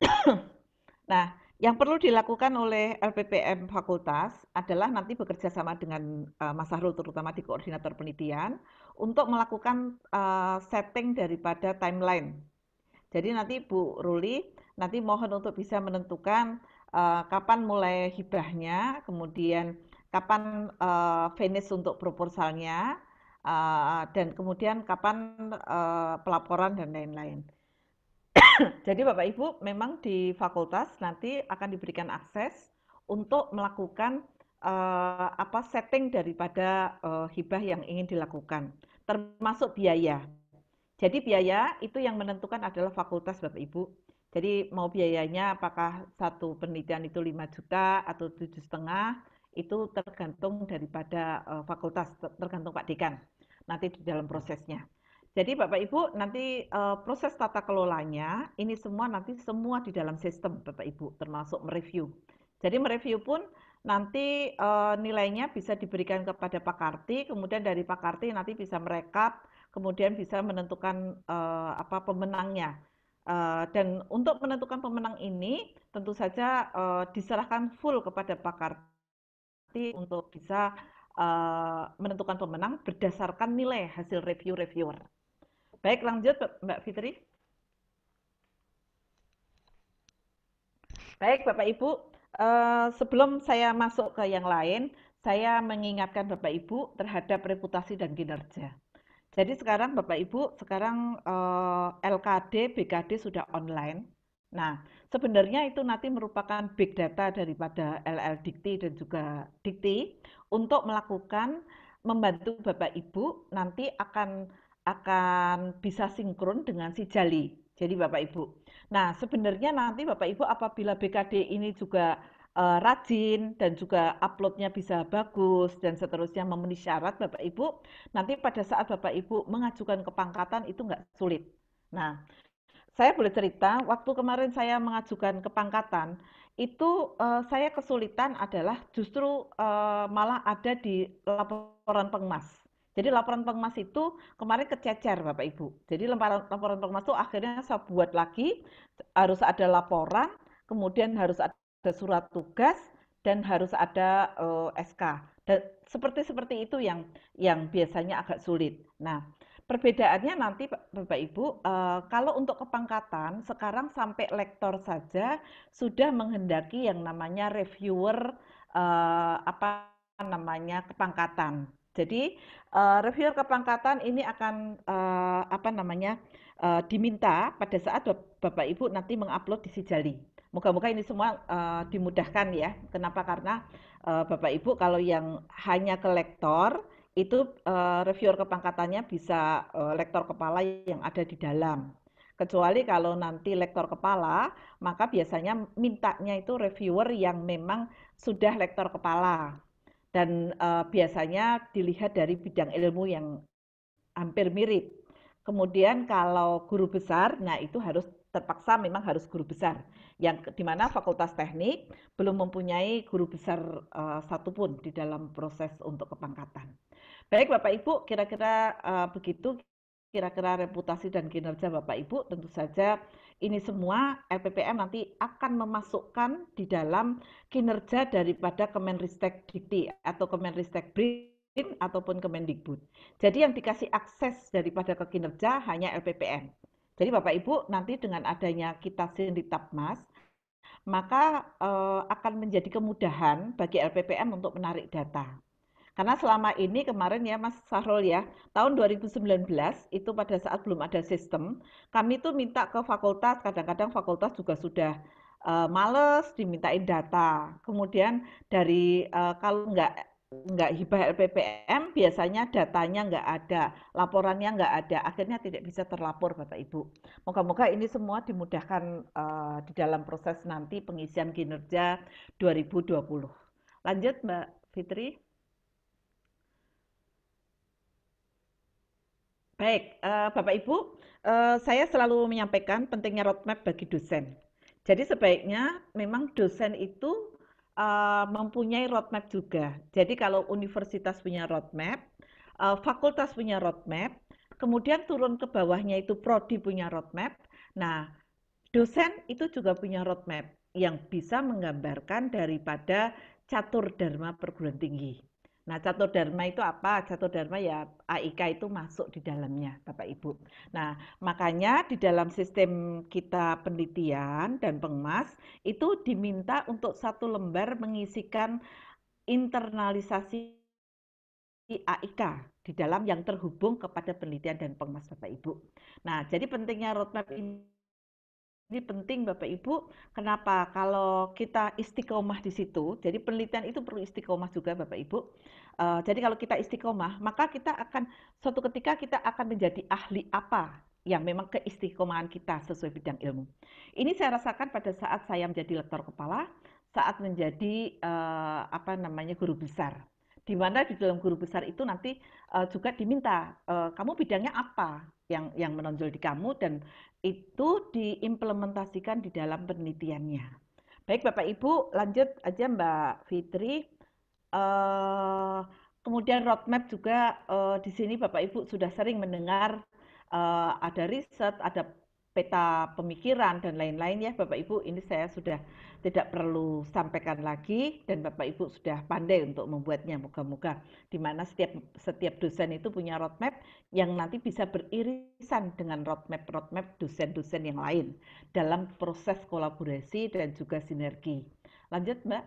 nah, yang perlu dilakukan oleh LPPM fakultas adalah nanti bekerja sama dengan uh, Mas Sahrul terutama di koordinator penelitian untuk melakukan uh, setting daripada timeline. Jadi nanti Bu Ruli nanti mohon untuk bisa menentukan uh, kapan mulai hibahnya, kemudian kapan uh, finish untuk proposalnya uh, dan kemudian kapan uh, pelaporan dan lain-lain. Jadi Bapak Ibu memang di fakultas nanti akan diberikan akses untuk melakukan uh, apa setting daripada uh, hibah yang ingin dilakukan, termasuk biaya. Jadi biaya itu yang menentukan adalah fakultas Bapak Ibu. Jadi mau biayanya apakah satu penelitian itu 5 juta atau tujuh setengah itu tergantung daripada uh, fakultas, tergantung Pak Dekan nanti di dalam hmm. prosesnya. Jadi Bapak Ibu nanti uh, proses tata kelolanya ini semua nanti semua di dalam sistem Bapak Ibu termasuk mereview. Jadi mereview pun nanti uh, nilainya bisa diberikan kepada Pak Karti, kemudian dari Pak Karti nanti bisa merekap, kemudian bisa menentukan uh, apa pemenangnya. Uh, dan untuk menentukan pemenang ini tentu saja uh, diserahkan full kepada Pak Karti untuk bisa uh, menentukan pemenang berdasarkan nilai hasil review reviewer. Baik, lanjut Mbak Fitri. Baik, Bapak Ibu, uh, sebelum saya masuk ke yang lain, saya mengingatkan Bapak Ibu terhadap reputasi dan kinerja. Jadi sekarang Bapak Ibu, sekarang uh, eh, LKD, BKD sudah online. Nah, Sebenarnya itu nanti merupakan big data daripada LL Dikti dan juga Dikti untuk melakukan membantu Bapak Ibu nanti akan akan bisa sinkron dengan si Jali. Jadi Bapak Ibu. Nah, sebenarnya nanti Bapak Ibu apabila BKD ini juga uh, rajin dan juga uploadnya bisa bagus dan seterusnya memenuhi syarat Bapak Ibu, nanti pada saat Bapak Ibu mengajukan kepangkatan itu nggak sulit. Nah, saya boleh cerita, waktu kemarin saya mengajukan kepangkatan, itu uh, saya kesulitan adalah justru uh, malah ada di laporan pengmas. Jadi laporan pengmas itu kemarin kececer Bapak Ibu. Jadi laporan, laporan pengmas itu akhirnya saya buat lagi, harus ada laporan, kemudian harus ada surat tugas, dan harus ada uh, eh, SK. Dan seperti seperti itu yang yang biasanya agak sulit. Nah, Perbedaannya nanti Bapak Ibu, eh, kalau untuk kepangkatan sekarang sampai lektor saja sudah menghendaki yang namanya reviewer eh, apa namanya kepangkatan. Jadi eh, reviewer kepangkatan ini akan apa namanya diminta pada saat Bapak Ibu nanti mengupload di Sijali. Moga-moga ini semua dimudahkan ya. Kenapa? Karena Bapak Ibu kalau yang hanya ke lektor itu uh, reviewer kepangkatannya bisa uh, lektor kepala yang ada di dalam. Kecuali kalau nanti lektor kepala, maka biasanya mintanya itu reviewer yang memang sudah lektor kepala. Dan uh, biasanya dilihat dari bidang ilmu yang hampir mirip. Kemudian kalau guru besar, nah itu harus terpaksa memang harus guru besar yang dimana Fakultas Teknik belum mempunyai guru besar uh, eh, pun di dalam proses untuk kepangkatan. Baik Bapak Ibu, kira-kira uh, begitu kira-kira reputasi dan kinerja Bapak Ibu tentu saja ini semua LPPM nanti akan memasukkan di dalam kinerja daripada Kemenristek Dikti atau Kemenristek BRIN ataupun Kemendikbud. Jadi yang dikasih akses daripada ke kinerja hanya LPPM. Jadi Bapak Ibu nanti dengan adanya kita sendiri Tapmas maka eh, akan menjadi kemudahan bagi LPPM untuk menarik data. Karena selama ini kemarin ya Mas Sahrul ya, tahun 2019 itu pada saat belum ada sistem, kami itu minta ke fakultas, kadang-kadang fakultas juga sudah uh, males dimintain data. Kemudian dari uh, kalau nggak nggak hibah LPPM, biasanya datanya nggak ada, laporannya nggak ada, akhirnya tidak bisa terlapor Bapak Ibu. Moga-moga ini semua dimudahkan uh, di dalam proses nanti pengisian kinerja 2020. Lanjut Mbak Fitri. Baik, uh, Bapak Ibu, uh, saya selalu menyampaikan pentingnya roadmap bagi dosen. Jadi sebaiknya memang dosen itu Eh, mempunyai roadmap juga. Jadi kalau universitas punya roadmap, uh, fakultas punya roadmap, kemudian turun ke bawahnya itu prodi punya roadmap. Nah, dosen itu juga punya roadmap yang bisa menggambarkan daripada catur dharma perguruan tinggi. Nah, catur dharma itu apa? Catur dharma ya AIK itu masuk di dalamnya, Bapak Ibu. Nah, makanya di dalam sistem kita penelitian dan pengmas itu diminta untuk satu lembar mengisikan internalisasi AIK di dalam yang terhubung kepada penelitian dan pengmas Bapak Ibu. Nah, jadi pentingnya roadmap ini ini penting Bapak Ibu. Kenapa? Kalau kita istiqomah di situ, jadi penelitian itu perlu istiqomah juga Bapak Ibu. Uh, jadi kalau kita istiqomah, maka kita akan suatu ketika kita akan menjadi ahli apa yang memang keistiqomahan kita sesuai bidang ilmu. Ini saya rasakan pada saat saya menjadi lektor kepala, saat menjadi uh, apa namanya guru besar. Di mana di dalam guru besar itu nanti uh, juga diminta uh, kamu bidangnya apa yang yang menonjol di kamu dan itu diimplementasikan di dalam penelitiannya. Baik Bapak Ibu, lanjut aja Mbak Fitri. Uh, kemudian roadmap juga uh, di sini Bapak Ibu sudah sering mendengar uh, ada riset, ada peta pemikiran dan lain-lain ya Bapak Ibu ini saya sudah tidak perlu sampaikan lagi dan Bapak Ibu sudah pandai untuk membuatnya moga-moga di mana setiap setiap dosen itu punya roadmap yang nanti bisa beririsan dengan roadmap-roadmap dosen-dosen yang lain dalam proses kolaborasi dan juga sinergi. Lanjut Mbak.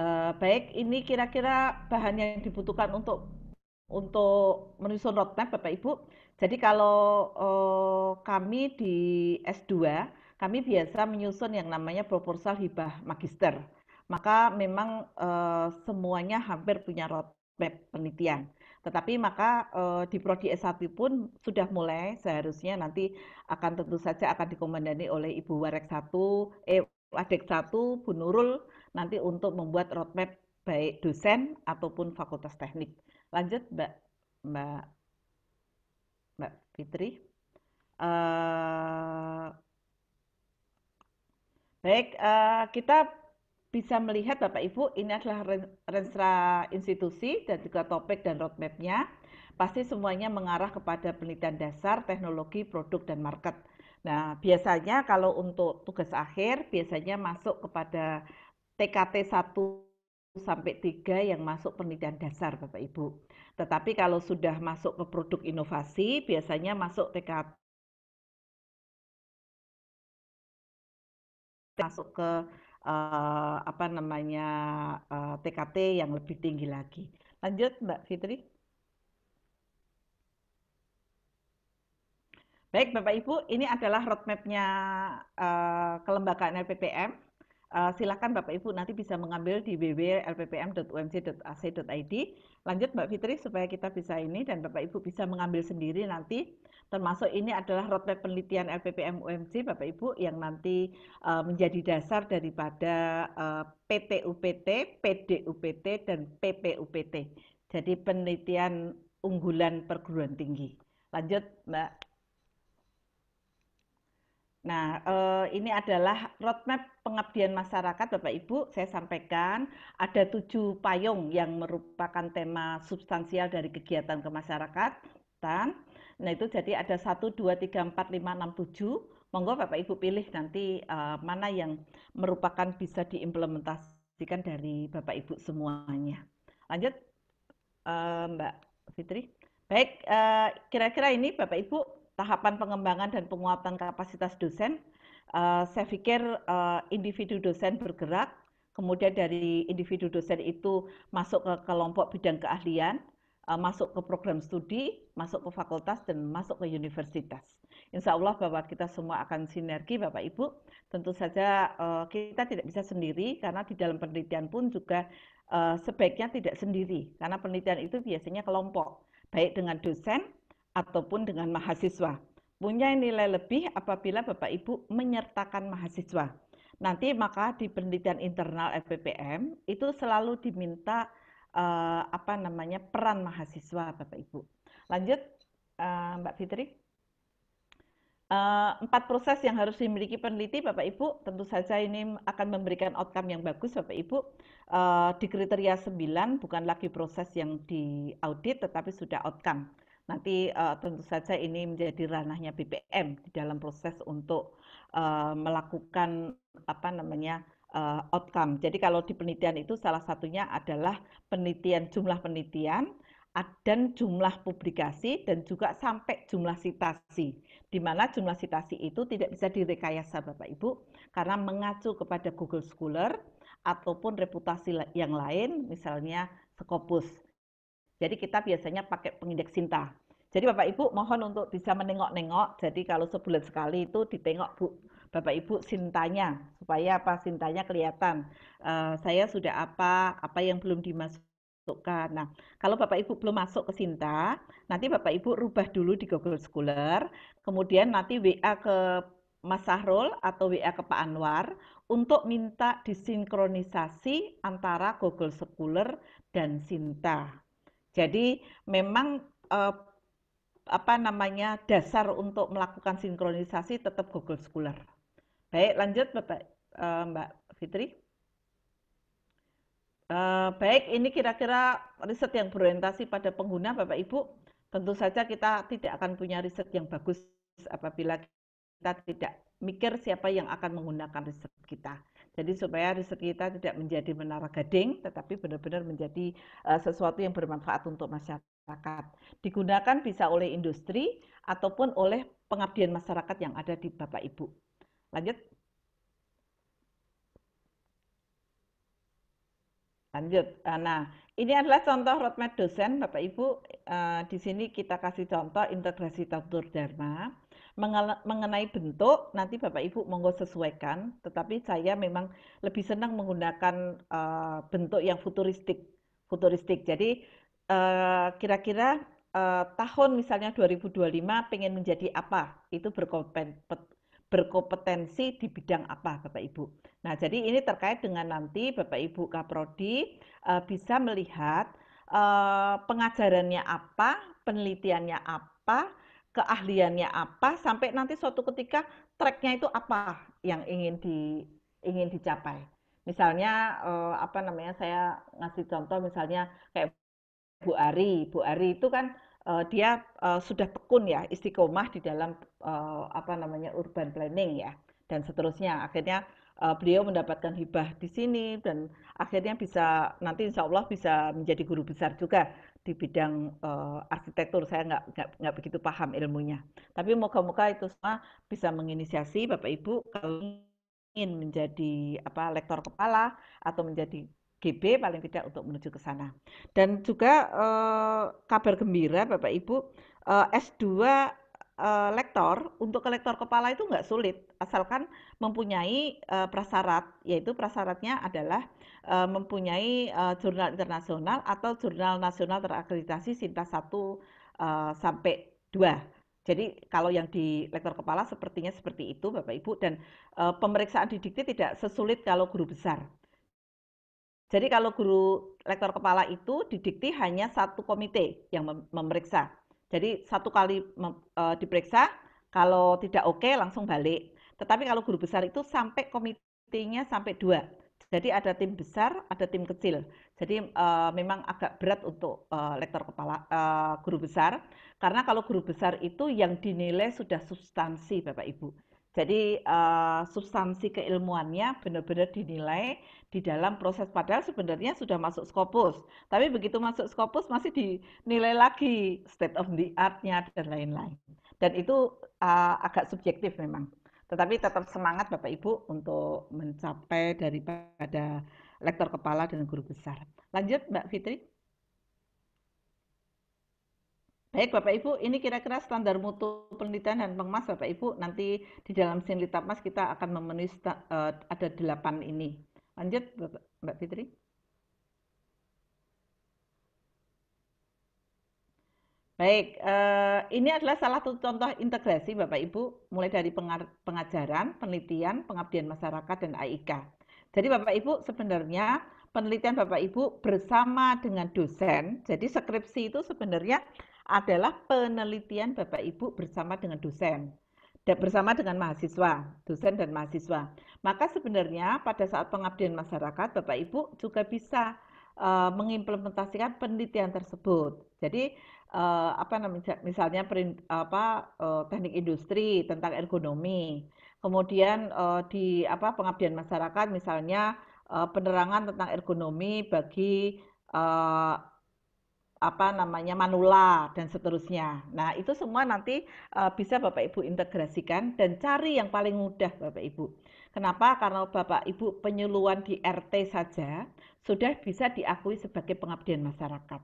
Uh, baik, ini kira-kira bahan yang dibutuhkan untuk untuk menyusun roadmap Bapak Ibu. Jadi kalau eh, kami di S2, kami biasa menyusun yang namanya proposal hibah magister. Maka memang eh, semuanya hampir punya roadmap penelitian. Tetapi maka eh, di prodi S1 pun sudah mulai seharusnya nanti akan tentu saja akan dikomandani oleh Ibu Warek 1, eh Wadek 1, Bu Nurul nanti untuk membuat roadmap baik dosen ataupun fakultas teknik. Lanjut Mbak Mbak Mbak Fitri. Uh, baik, uh, kita bisa melihat Bapak Ibu ini adalah renstra institusi dan juga topik dan roadmapnya. Pasti semuanya mengarah kepada penelitian dasar, teknologi, produk, dan market. Nah, biasanya kalau untuk tugas akhir, biasanya masuk kepada TKT 1 sampai tiga yang masuk penelitian dasar Bapak Ibu. Tetapi kalau sudah masuk ke produk inovasi biasanya masuk TKP masuk ke uh, apa namanya uh, eh, TKT yang lebih tinggi lagi. Lanjut Mbak Fitri. Baik Bapak Ibu, ini adalah roadmapnya uh, kelembagaan LPPM Uh, silakan Bapak Ibu nanti bisa mengambil di www.lppm.umc.ac.id. Lanjut Mbak Fitri supaya kita bisa ini dan Bapak Ibu bisa mengambil sendiri nanti termasuk ini adalah roadmap penelitian LPPM UMC Bapak Ibu yang nanti uh, menjadi dasar daripada uh, eh, PTUPT, PDUPT dan PPUPT. Jadi penelitian unggulan perguruan tinggi. Lanjut Mbak Nah, eh, ini adalah roadmap pengabdian masyarakat, Bapak Ibu. Saya sampaikan ada tujuh payung yang merupakan tema substansial dari kegiatan kemasyarakatan. Nah, itu jadi ada satu, dua, tiga, empat, lima, enam, tujuh. Monggo Bapak Ibu pilih nanti eh, mana yang merupakan bisa diimplementasikan dari Bapak Ibu semuanya. Lanjut, eh, Mbak Fitri. Baik, kira-kira ini Bapak Ibu tahapan pengembangan dan penguatan kapasitas dosen, eh, saya pikir eh, individu dosen bergerak, kemudian dari individu dosen itu masuk ke kelompok bidang keahlian, eh, masuk ke program studi, masuk ke fakultas, dan masuk ke universitas. Insya Allah bahwa kita semua akan sinergi Bapak Ibu. Tentu saja kita tidak bisa sendiri karena di dalam penelitian pun juga sebaiknya tidak sendiri karena penelitian itu biasanya kelompok baik dengan dosen ataupun dengan mahasiswa. Punya nilai lebih apabila Bapak Ibu menyertakan mahasiswa. Nanti maka di penelitian internal FPPM itu selalu diminta eh, apa namanya peran mahasiswa Bapak Ibu. Lanjut eh, Mbak Fitri. Eh, empat proses yang harus dimiliki peneliti Bapak Ibu, tentu saja ini akan memberikan outcome yang bagus Bapak Ibu. Eh, di kriteria 9 bukan lagi proses yang diaudit tetapi sudah outcome Nanti uh, tentu saja ini menjadi ranahnya BPM di dalam proses untuk uh, melakukan apa namanya uh, outcome. Jadi kalau di penelitian itu salah satunya adalah penelitian jumlah penelitian dan jumlah publikasi dan juga sampai jumlah sitasi. Di mana jumlah sitasi itu tidak bisa direkayasa Bapak Ibu karena mengacu kepada Google Scholar ataupun reputasi yang lain misalnya Scopus. Jadi kita biasanya pakai pengindeks Cinta. Jadi Bapak Ibu mohon untuk bisa menengok-nengok. Jadi kalau sebulan sekali itu ditengok Bu Bapak Ibu Cintanya supaya apa Cintanya kelihatan. Uh, saya sudah apa, apa yang belum dimasukkan. Nah, kalau Bapak Ibu belum masuk ke Sinta, nanti Bapak Ibu rubah dulu di Google Scholar, kemudian nanti WA ke Mas Sahrul atau WA ke Pak Anwar untuk minta disinkronisasi antara Google Scholar dan Sinta. Jadi memang eh, apa namanya dasar untuk melakukan sinkronisasi tetap Google Scholar. Baik, lanjut Bapak eh, Mbak Fitri. Eh, baik, ini kira-kira riset yang berorientasi pada pengguna Bapak Ibu. Tentu saja kita tidak akan punya riset yang bagus apabila kita tidak mikir siapa yang akan menggunakan riset kita. Jadi supaya riset kita tidak menjadi menara gading, tetapi benar-benar menjadi uh, sesuatu yang bermanfaat untuk masyarakat. Digunakan bisa oleh industri ataupun oleh pengabdian masyarakat yang ada di Bapak Ibu. Lanjut. Lanjut. Eh, nah, ini adalah contoh roadmap dosen, Bapak Ibu. Uh, di sini kita kasih contoh integrasi tabur dharma mengenai bentuk nanti Bapak Ibu monggo sesuaikan, tetapi saya memang lebih senang menggunakan uh, bentuk yang futuristik. Futuristik. Jadi eh, kira-kira uh, uh, tahun misalnya 2025 pengen menjadi apa? Itu berkompetensi di bidang apa Bapak Ibu. Nah, jadi ini terkait dengan nanti Bapak Ibu Kaprodi uh, bisa melihat uh, pengajarannya apa, penelitiannya apa, keahliannya apa sampai nanti suatu ketika tracknya itu apa yang ingin di ingin dicapai misalnya eh, apa namanya saya ngasih contoh misalnya kayak Bu Ari Bu Ari itu kan eh, dia eh, sudah tekun ya istiqomah di dalam eh, apa namanya urban planning ya dan seterusnya akhirnya eh, beliau mendapatkan hibah di sini dan akhirnya bisa nanti insya Allah bisa menjadi guru besar juga di bidang uh, arsitektur saya nggak nggak begitu paham ilmunya tapi moga-moga itu semua bisa menginisiasi bapak ibu kalau ingin menjadi apa lektor kepala atau menjadi GB paling tidak untuk menuju ke sana dan juga uh, kabar gembira bapak ibu uh, eh, S2 uh, lektor untuk ke lektor kepala itu nggak sulit asalkan mempunyai uh, eh, prasyarat yaitu prasyaratnya adalah uh, mempunyai uh, jurnal internasional atau jurnal nasional terakreditasi sinta 1 uh, sampai 2. Jadi kalau yang di lektor kepala sepertinya seperti itu Bapak Ibu dan uh, pemeriksaan didikti tidak sesulit kalau guru besar. Jadi kalau guru lektor kepala itu didikti hanya satu komite yang memeriksa jadi satu kali e, diperiksa, kalau tidak oke langsung balik. Tetapi kalau guru besar itu sampai komitinya sampai dua. Jadi ada tim besar, ada tim kecil. Jadi uh, memang agak berat untuk uh, lektor kepala uh, guru besar karena kalau guru besar itu yang dinilai sudah substansi Bapak Ibu. Jadi uh, substansi keilmuannya benar-benar dinilai di dalam proses padahal sebenarnya sudah masuk skopus. Tapi begitu masuk skopus masih dinilai lagi state of the art-nya dan lain-lain. Dan itu uh, agak subjektif memang. Tetapi tetap semangat Bapak Ibu untuk mencapai daripada lektor kepala dan guru besar. Lanjut Mbak Fitri. Baik Bapak Ibu, ini kira-kira standar mutu penelitian dan pengemas Bapak Ibu. Nanti di dalam sinlitap mas kita akan memenuhi uh, ada delapan ini. Lanjut Bapak, Mbak Fitri. Baik, uh, ini adalah salah satu contoh integrasi Bapak Ibu, mulai dari pengajaran, penelitian, pengabdian masyarakat, dan AIK. Jadi Bapak Ibu sebenarnya penelitian Bapak Ibu bersama dengan dosen, jadi skripsi itu sebenarnya adalah penelitian Bapak Ibu bersama dengan dosen dan bersama dengan mahasiswa, dosen dan mahasiswa. Maka sebenarnya pada saat pengabdian masyarakat Bapak Ibu juga bisa uh, mengimplementasikan penelitian tersebut. Jadi uh, apa namanya misalnya perin, apa uh, teknik industri tentang ergonomi. Kemudian uh, di apa pengabdian masyarakat misalnya uh, penerangan tentang ergonomi bagi uh, apa namanya manula dan seterusnya. Nah, itu semua nanti uh, bisa Bapak Ibu integrasikan dan cari yang paling mudah Bapak Ibu. Kenapa? Karena Bapak Ibu penyuluhan di RT saja sudah bisa diakui sebagai pengabdian masyarakat.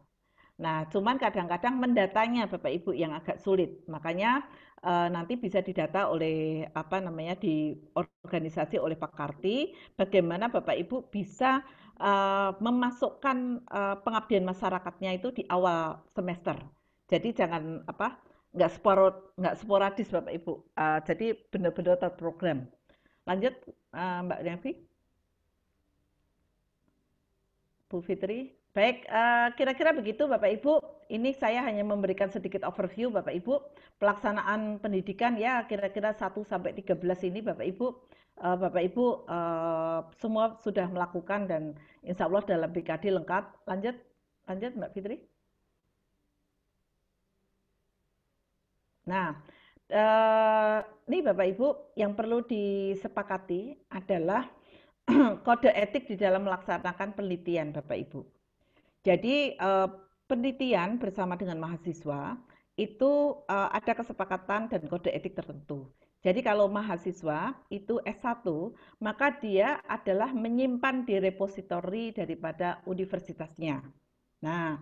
Nah, cuman kadang-kadang mendatanya Bapak Ibu yang agak sulit. Makanya uh, nanti bisa didata oleh apa namanya di organisasi oleh Pak Karti bagaimana Bapak Ibu bisa Eh, memasukkan uh, pengabdian masyarakatnya itu di awal semester. Jadi jangan apa nggak sporot, nggak sporadis bapak ibu. Uh, jadi benar-benar terprogram. Lanjut uh, Mbak Devi, Bu Fitri. Baik, kira-kira begitu Bapak Ibu. Ini saya hanya memberikan sedikit overview Bapak Ibu. Pelaksanaan pendidikan ya kira-kira 1 sampai 13 ini Bapak Ibu uh, Bapak Ibu uh, semua sudah melakukan dan insya Allah dalam BKD lengkap. Lanjut, lanjut Mbak Fitri. Nah, uh, ini Bapak Ibu yang perlu disepakati adalah kode etik di dalam melaksanakan penelitian Bapak Ibu. Jadi uh, penelitian bersama dengan mahasiswa itu uh, ada kesepakatan dan kode etik tertentu. Jadi kalau mahasiswa itu S1, maka dia adalah menyimpan di repositori daripada universitasnya. Nah,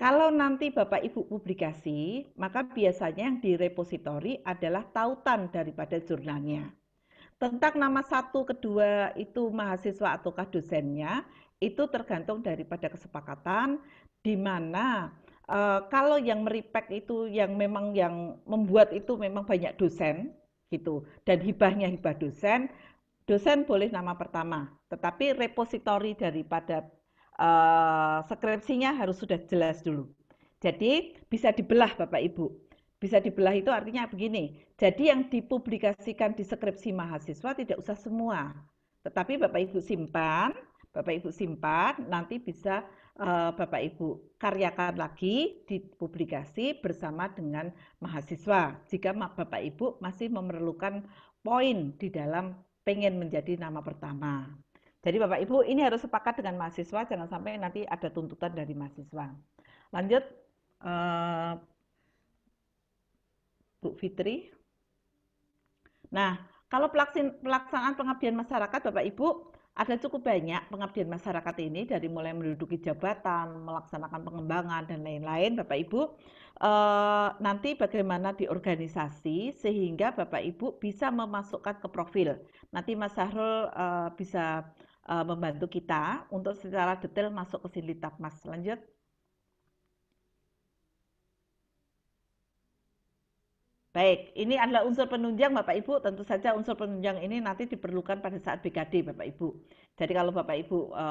kalau nanti Bapak Ibu publikasi, maka biasanya yang di repositori adalah tautan daripada jurnalnya. Tentang nama satu, kedua itu mahasiswa ataukah dosennya, itu tergantung daripada kesepakatan di mana Uh, kalau yang meripek itu yang memang yang membuat itu memang banyak dosen, gitu. Dan hibahnya hibah dosen, dosen boleh nama pertama, tetapi repositori daripada uh, skripsinya harus sudah jelas dulu. Jadi bisa dibelah Bapak Ibu. Bisa dibelah itu artinya begini. Jadi yang dipublikasikan di skripsi mahasiswa tidak usah semua. Tetapi Bapak Ibu simpan, Bapak Ibu simpan nanti bisa Eh, Bapak Ibu karyakan lagi dipublikasi bersama dengan mahasiswa. Jika Bapak Ibu masih memerlukan poin di dalam pengen menjadi nama pertama. Jadi Bapak Ibu ini harus sepakat dengan mahasiswa, jangan sampai nanti ada tuntutan dari mahasiswa. Lanjut, eh, Bu Fitri. Nah, kalau pelaksanaan pengabdian masyarakat Bapak Ibu, ada cukup banyak pengabdian masyarakat ini dari mulai menduduki jabatan, melaksanakan pengembangan dan lain-lain, Bapak Ibu. E, nanti bagaimana diorganisasi sehingga Bapak Ibu bisa memasukkan ke profil. Nanti Mas Sahrul e, bisa e, membantu kita untuk secara detail masuk ke sini Mas. Lanjut. Baik, ini adalah unsur penunjang Bapak Ibu. Tentu saja unsur penunjang ini nanti diperlukan pada saat BKD Bapak Ibu. Jadi kalau Bapak Ibu e,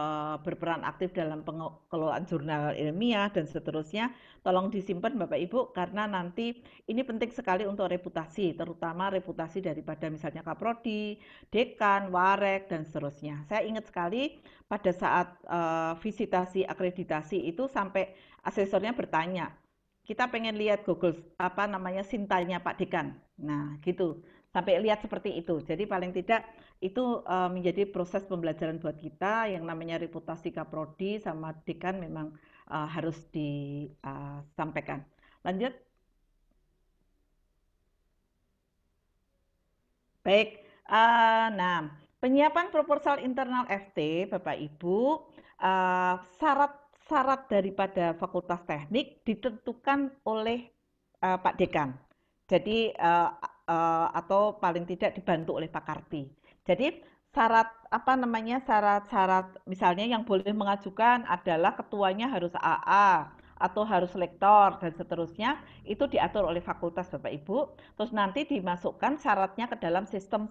berperan aktif dalam pengelolaan jurnal ilmiah dan seterusnya, tolong disimpan Bapak Ibu karena nanti ini penting sekali untuk reputasi, terutama reputasi daripada misalnya kaprodi, dekan, warek dan seterusnya. Saya ingat sekali pada saat e, visitasi akreditasi itu sampai asesornya bertanya, kita pengen lihat Google apa namanya sintanya Pak Dekan. Nah, gitu. Sampai lihat seperti itu. Jadi paling tidak itu uh, menjadi proses pembelajaran buat kita yang namanya reputasi kaprodi sama dekan memang uh, harus disampaikan. Eh, Lanjut. Baik. Uh, nah, penyiapan proposal internal FT Bapak Ibu uh, syarat syarat daripada fakultas teknik ditentukan oleh uh, Pak Dekan. Jadi uh, uh, atau paling tidak dibantu oleh Pak Karti. Jadi syarat apa namanya syarat-syarat misalnya yang boleh mengajukan adalah ketuanya harus AA atau harus lektor dan seterusnya itu diatur oleh fakultas Bapak Ibu. Terus nanti dimasukkan syaratnya ke dalam sistem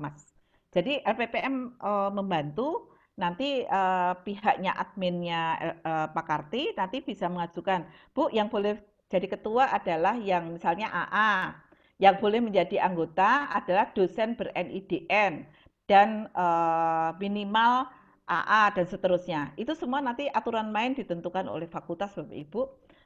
Mas. Jadi RPPM e, membantu nanti uh, pihaknya adminnya uh, Pak Karti nanti bisa mengajukan, Bu, yang boleh jadi ketua adalah yang misalnya AA, yang boleh menjadi anggota adalah dosen ber-NIDN dan uh, minimal AA dan seterusnya. Itu semua nanti aturan main ditentukan oleh fakultas Bapak Ibu.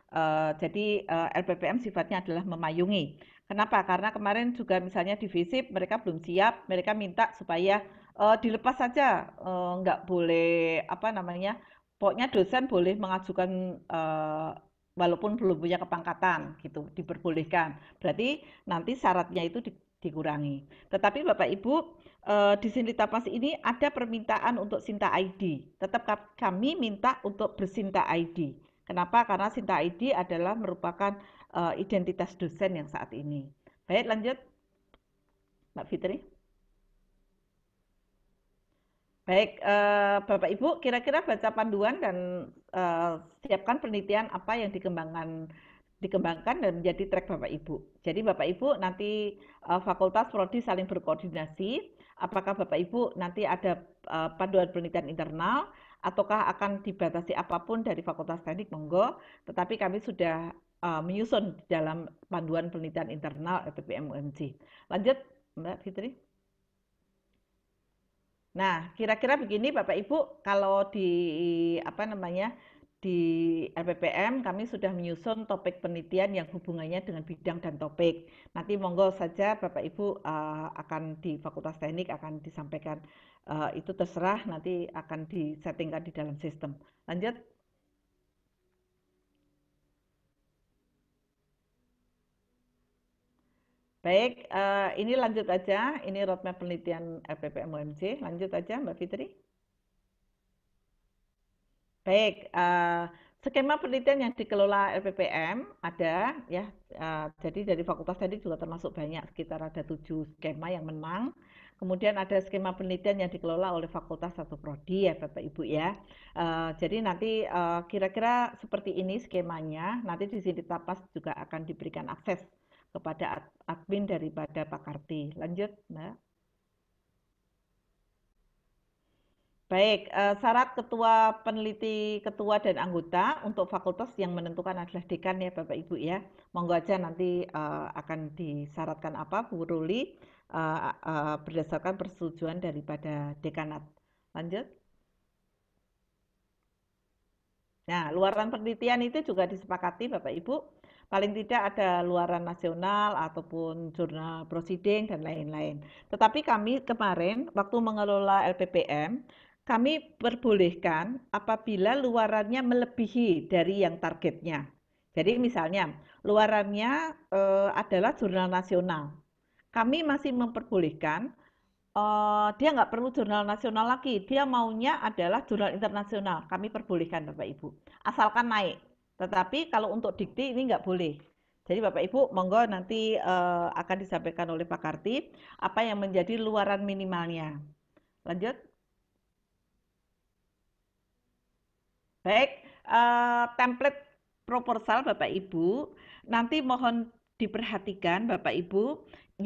Uh, jadi uh, LPPM sifatnya adalah memayungi. Kenapa? Karena kemarin juga misalnya divisi mereka belum siap, mereka minta supaya uh, dilepas saja uh, nggak boleh apa namanya pokoknya dosen boleh mengajukan uh, walaupun belum punya kepangkatan gitu diperbolehkan berarti nanti syaratnya itu di, dikurangi tetapi bapak ibu uh, di sini tapas ini ada permintaan untuk Sinta ID tetap kami minta untuk bersinta ID kenapa karena Sinta ID adalah merupakan uh, identitas dosen yang saat ini baik lanjut Mbak Fitri Baik, eh, Bapak Ibu, kira-kira baca panduan dan eh, siapkan penelitian apa yang dikembangkan dikembangkan dan menjadi track Bapak Ibu. Jadi Bapak Ibu nanti eh, fakultas prodi saling berkoordinasi. Apakah Bapak Ibu nanti ada panduan penelitian internal ataukah akan dibatasi apapun dari fakultas teknik monggo? Tetapi kami sudah menyusun dalam panduan penelitian internal LPPM UMC. Lanjut Mbak Fitri. Nah, kira-kira begini Bapak Ibu, kalau di apa namanya di LPPM kami sudah menyusun topik penelitian yang hubungannya dengan bidang dan topik. Nanti monggo saja Bapak Ibu uh, akan di Fakultas Teknik akan disampaikan uh, itu terserah nanti akan disettingkan di dalam sistem. Lanjut. Baik, uh, ini lanjut aja. Ini roadmap penelitian LPPM UMC. Lanjut aja Mbak Fitri. Baik, uh, skema penelitian yang dikelola LPPM ada ya. Uh, jadi dari fakultas tadi juga termasuk banyak sekitar ada tujuh skema yang menang. Kemudian ada skema penelitian yang dikelola oleh fakultas satu prodi ya Bapak Ibu ya. Uh, jadi nanti kira-kira uh, seperti ini skemanya. Nanti di sini Tapas juga akan diberikan akses kepada admin daripada Pak Karti. Lanjut, Mbak. Baik, eh, syarat ketua peneliti ketua dan anggota untuk fakultas yang menentukan adalah dekan ya Bapak Ibu ya. Monggo aja nanti eh, akan disyaratkan apa Bu Ruli eh, berdasarkan persetujuan daripada dekanat. Lanjut. Nah, luaran penelitian itu juga disepakati Bapak Ibu paling tidak ada luaran nasional ataupun jurnal proceeding dan lain-lain. Tetapi kami kemarin waktu mengelola LPPM, kami perbolehkan apabila luarannya melebihi dari yang targetnya. Jadi misalnya luarannya e, adalah jurnal nasional. Kami masih memperbolehkan eh, dia nggak perlu jurnal nasional lagi, dia maunya adalah jurnal internasional. Kami perbolehkan Bapak Ibu, asalkan naik tetapi kalau untuk dikti ini nggak boleh. Jadi Bapak Ibu monggo nanti uh, akan disampaikan oleh Pak Karti apa yang menjadi luaran minimalnya. Lanjut. Baik, uh, template proposal Bapak Ibu nanti mohon diperhatikan Bapak Ibu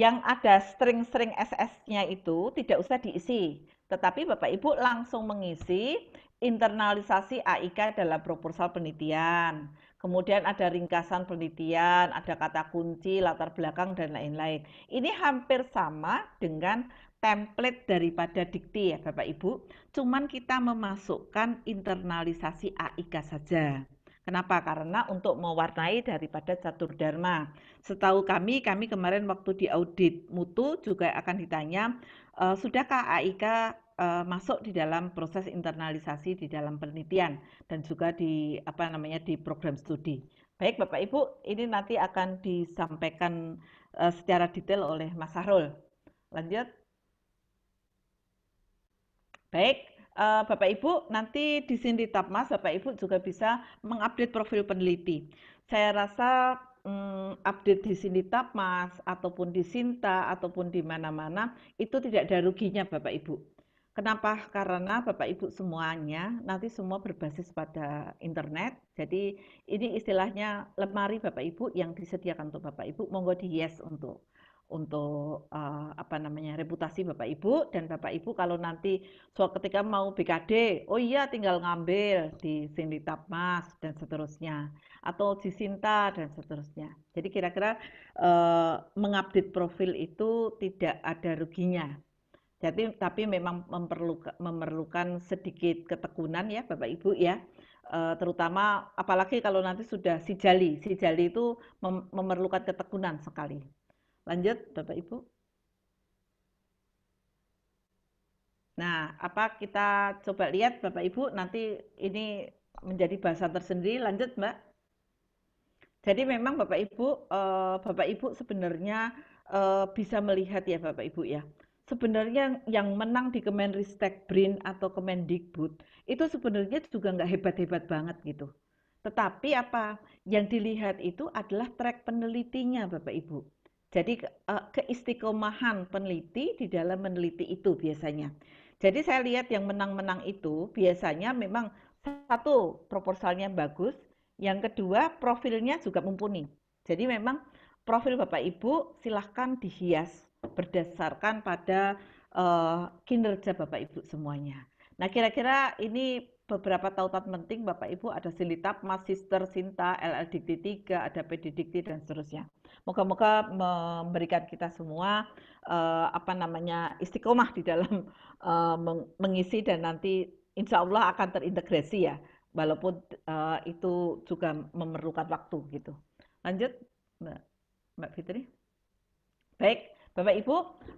yang ada string-string SS-nya itu tidak usah diisi. Tetapi Bapak Ibu langsung mengisi internalisasi AIK dalam proposal penelitian. Kemudian ada ringkasan penelitian, ada kata kunci, latar belakang, dan lain-lain. Ini hampir sama dengan template daripada dikti ya Bapak Ibu. Cuman kita memasukkan internalisasi AIK saja. Kenapa? Karena untuk mewarnai daripada catur dharma. Setahu kami, kami kemarin waktu di audit mutu juga akan ditanya uh, eh, sudahkah eh, AIK uh, masuk di dalam proses internalisasi di dalam penelitian dan juga di apa namanya di program studi. Baik Bapak Ibu, ini nanti akan disampaikan uh, secara detail oleh Mas Harul. Lanjut. Baik, Bapak Ibu, nanti di sini di Tapmas Bapak Ibu juga bisa mengupdate profil peneliti. Saya rasa Mm, update di sini Tapmas ataupun di Sinta ataupun di mana-mana itu tidak ada ruginya Bapak Ibu. Kenapa? Karena Bapak Ibu semuanya nanti semua berbasis pada internet. Jadi ini istilahnya lemari Bapak Ibu yang disediakan untuk Bapak Ibu monggo di yes untuk untuk uh, apa namanya reputasi Bapak Ibu dan Bapak Ibu kalau nanti suatu ketika mau BKD, oh iya tinggal ngambil di Sindi Tapmas dan seterusnya atau di Sinta dan seterusnya. Jadi kira-kira uh, mengupdate profil itu tidak ada ruginya. Jadi tapi memang memerlukan, sedikit ketekunan ya Bapak Ibu ya. Eh, terutama apalagi kalau nanti sudah si jali si jali itu memerlukan ketekunan sekali. Lanjut, Bapak Ibu. Nah, apa kita coba lihat Bapak Ibu nanti ini menjadi bahasa tersendiri. Lanjut, Mbak. Jadi memang Bapak Ibu, eh, Bapak Ibu sebenarnya eh, bisa melihat ya Bapak Ibu ya. Sebenarnya yang menang di Kemenristek BRIN atau Kemendikbud itu sebenarnya juga nggak hebat-hebat banget gitu. Tetapi apa yang dilihat itu adalah track penelitinya Bapak Ibu. Jadi eh, keistiqomahan peneliti di dalam meneliti itu biasanya. Jadi saya lihat yang menang-menang itu biasanya memang satu proposalnya bagus, yang kedua profilnya juga mumpuni. Jadi memang profil Bapak Ibu silahkan dihias berdasarkan pada uh, kinerja Bapak Ibu semuanya. Nah kira-kira ini beberapa tautan penting Bapak Ibu ada Mas Sister Sinta, LLDT 3, ada PDDT dan seterusnya. Moga-moga memberikan kita semua uh, apa namanya istiqomah di dalam eh, meng mengisi dan nanti insya Allah akan terintegrasi ya, walaupun uh, itu juga memerlukan waktu gitu. Lanjut Mbak, Mbak Fitri. Baik, Bapak Ibu,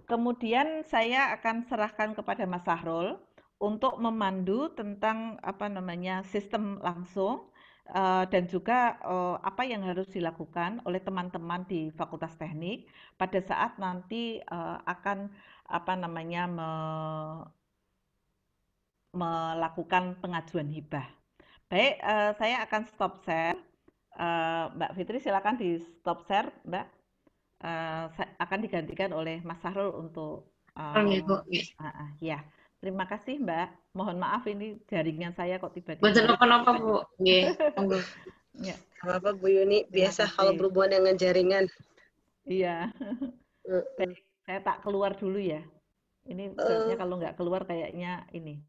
kemudian saya akan serahkan kepada Mas Sahrul untuk memandu tentang apa namanya sistem langsung eh, dan juga eh, apa yang harus dilakukan oleh teman-teman di Fakultas Teknik pada saat nanti eh, akan apa namanya me melakukan pengajuan hibah. Baik, saya akan stop share. Mbak Fitri silakan di stop share, Mbak. akan digantikan oleh Mas Sahrul untuk. oh, ya, Bu. Uh, uh, ya. Terima kasih Mbak. Mohon maaf ini jaringan saya kok tiba-tiba. Betul iya, ya. apa-apa Bu. Iya. apa Bu Yuni, biasa kalau berhubungan dengan jaringan. Iya. Eh. saya tak keluar dulu ya. Ini uh, kalau nggak keluar kayaknya ini.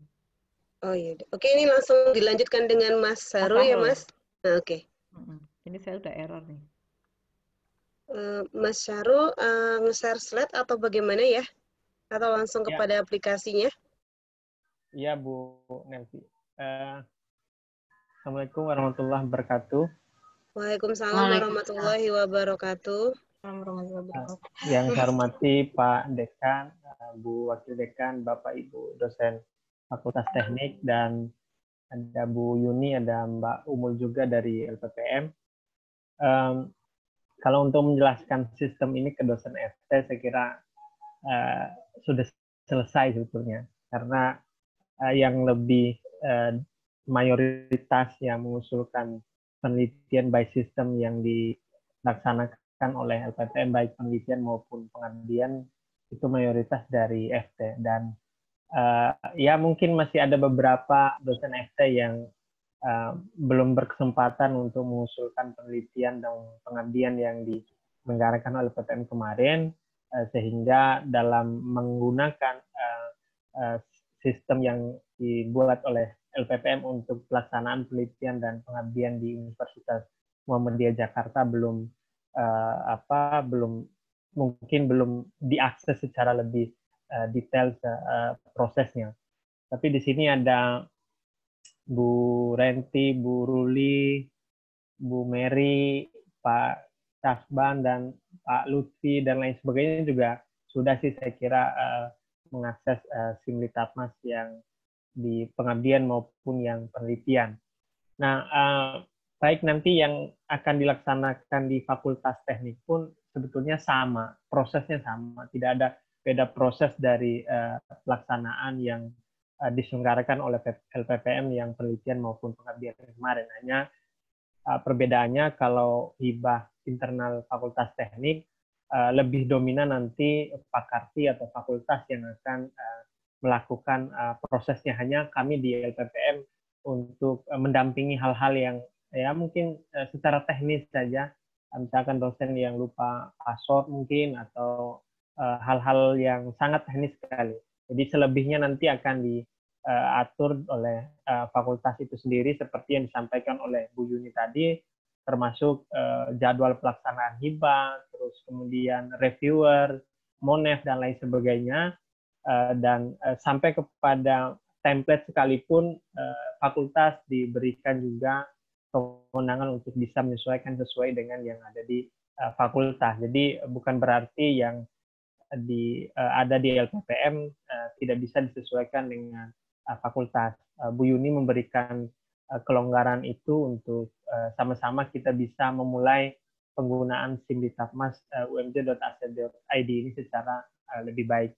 Oh iya. Oke, ini langsung dilanjutkan dengan Mas Saru ya, Mas. Nah, Oke. Okay. Ini saya udah error nih. Eh, Mas Saru uh, nge-share slide atau bagaimana ya? Atau langsung ya. kepada aplikasinya? Iya Bu Nelvi. Uh, Assalamualaikum warahmatullahi wabarakatuh. Waalaikumsalam warahmatullahi wabarakatuh. Yang saya hormati Pak Dekan, eh, Bu Wakil Dekan, Bapak Ibu dosen Fakultas Teknik dan ada Bu Yuni, ada Mbak Umul juga dari LPPM. Um, kalau untuk menjelaskan sistem ini ke dosen FT, saya kira uh, sudah selesai sebetulnya karena Eh, yang lebih eh, mayoritas yang mengusulkan penelitian by system yang dilaksanakan oleh LPTM baik penelitian maupun pengabdian itu mayoritas dari FT dan uh, ya mungkin masih ada beberapa dosen FT yang uh, belum berkesempatan untuk mengusulkan penelitian dan pengabdian yang diselenggarakan oleh LPTM kemarin sehingga dalam menggunakan sistem yang dibuat oleh LPPM untuk pelaksanaan penelitian dan pengabdian di Universitas Muhammadiyah Jakarta belum uh, apa belum mungkin belum diakses secara lebih uh, detail uh, prosesnya. Tapi di sini ada Bu Renti, Bu Ruli, Bu Mary, Pak Tasban dan Pak Lutfi dan lain sebagainya juga sudah sih saya kira uh, mengakses uh, yang di pengabdian maupun yang penelitian. Nah, uh, baik nanti yang akan dilaksanakan di Fakultas Teknik pun sebetulnya sama, prosesnya sama, tidak ada beda proses dari uh, pelaksanaan yang uh, diselenggarakan oleh LPPM yang penelitian maupun pengabdian kemarin. Hanya uh, perbedaannya kalau hibah internal Fakultas Teknik Eh, lebih dominan nanti fakulti atau fakultas yang akan eh, melakukan eh, prosesnya hanya kami di LPPM untuk mendampingi hal-hal yang ya mungkin secara teknis saja misalkan dosen yang lupa password mungkin atau hal-hal yang sangat teknis sekali. Jadi selebihnya nanti akan diatur atur oleh fakultas itu sendiri seperti yang disampaikan oleh Bu Yuni tadi termasuk uh, jadwal pelaksanaan hibah, terus kemudian reviewer, monef dan lain sebagainya, uh, dan uh, sampai kepada template sekalipun uh, fakultas diberikan juga kewenangan untuk bisa menyesuaikan sesuai dengan yang ada di uh, fakultas. Jadi bukan berarti yang di uh, ada di LPPM uh, tidak bisa disesuaikan dengan uh, fakultas. Uh, Bu Yuni memberikan Eh, kelonggaran itu untuk eh, sama-sama kita bisa memulai penggunaan SIM di Tapmas eh, umj.ac.id ini secara lebih baik.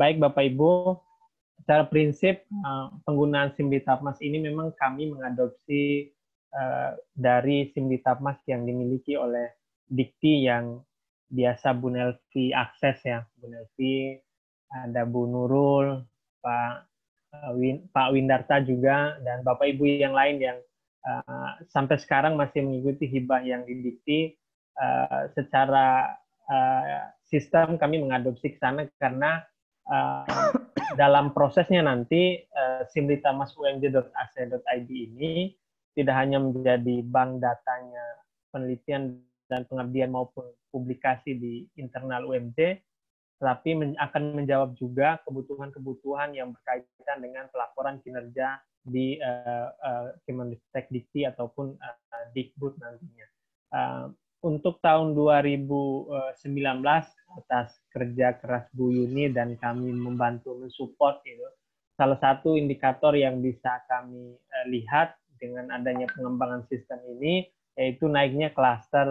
Baik Bapak Ibu, secara prinsip penggunaan SIM di Tapmas ini memang kami mengadopsi dari SIM di Tapmas yang dimiliki oleh Dikti yang biasa Bu Nelvi akses ya. Bu Nelvi, ada Bu Nurul, Pak Win, Pak Windarta juga dan Bapak Ibu yang lain yang uh, sampai sekarang masih mengikuti hibah yang didikti uh, secara uh, sistem kami mengadopsi ke sana karena uh, dalam prosesnya nanti uh, simlitamasumj.ac.id ini tidak hanya menjadi bank datanya penelitian dan pengabdian maupun publikasi di internal UMD tetapi akan menjawab juga kebutuhan-kebutuhan yang berkaitan dengan pelaporan kinerja di uh, uh, Dikti ataupun uh, Dikbud nantinya. untuk tahun 2019 atas kerja keras Bu Yuni dan kami membantu mensupport itu salah satu indikator yang bisa kami lihat dengan adanya pengembangan sistem ini yaitu naiknya klaster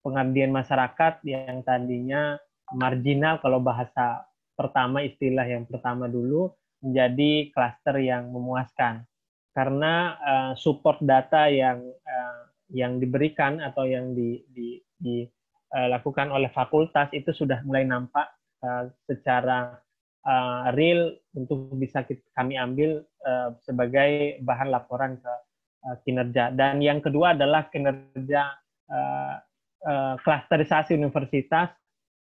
pengabdian masyarakat yang tadinya marginal kalau bahasa pertama istilah yang pertama dulu menjadi klaster yang memuaskan karena uh, support data yang uh, yang diberikan atau yang di, di, dilakukan eh, oleh fakultas itu sudah mulai nampak uh, secara uh, real untuk bisa kita, kami ambil uh, sebagai bahan laporan ke uh, kinerja dan yang kedua adalah kinerja uh, uh, klasterisasi universitas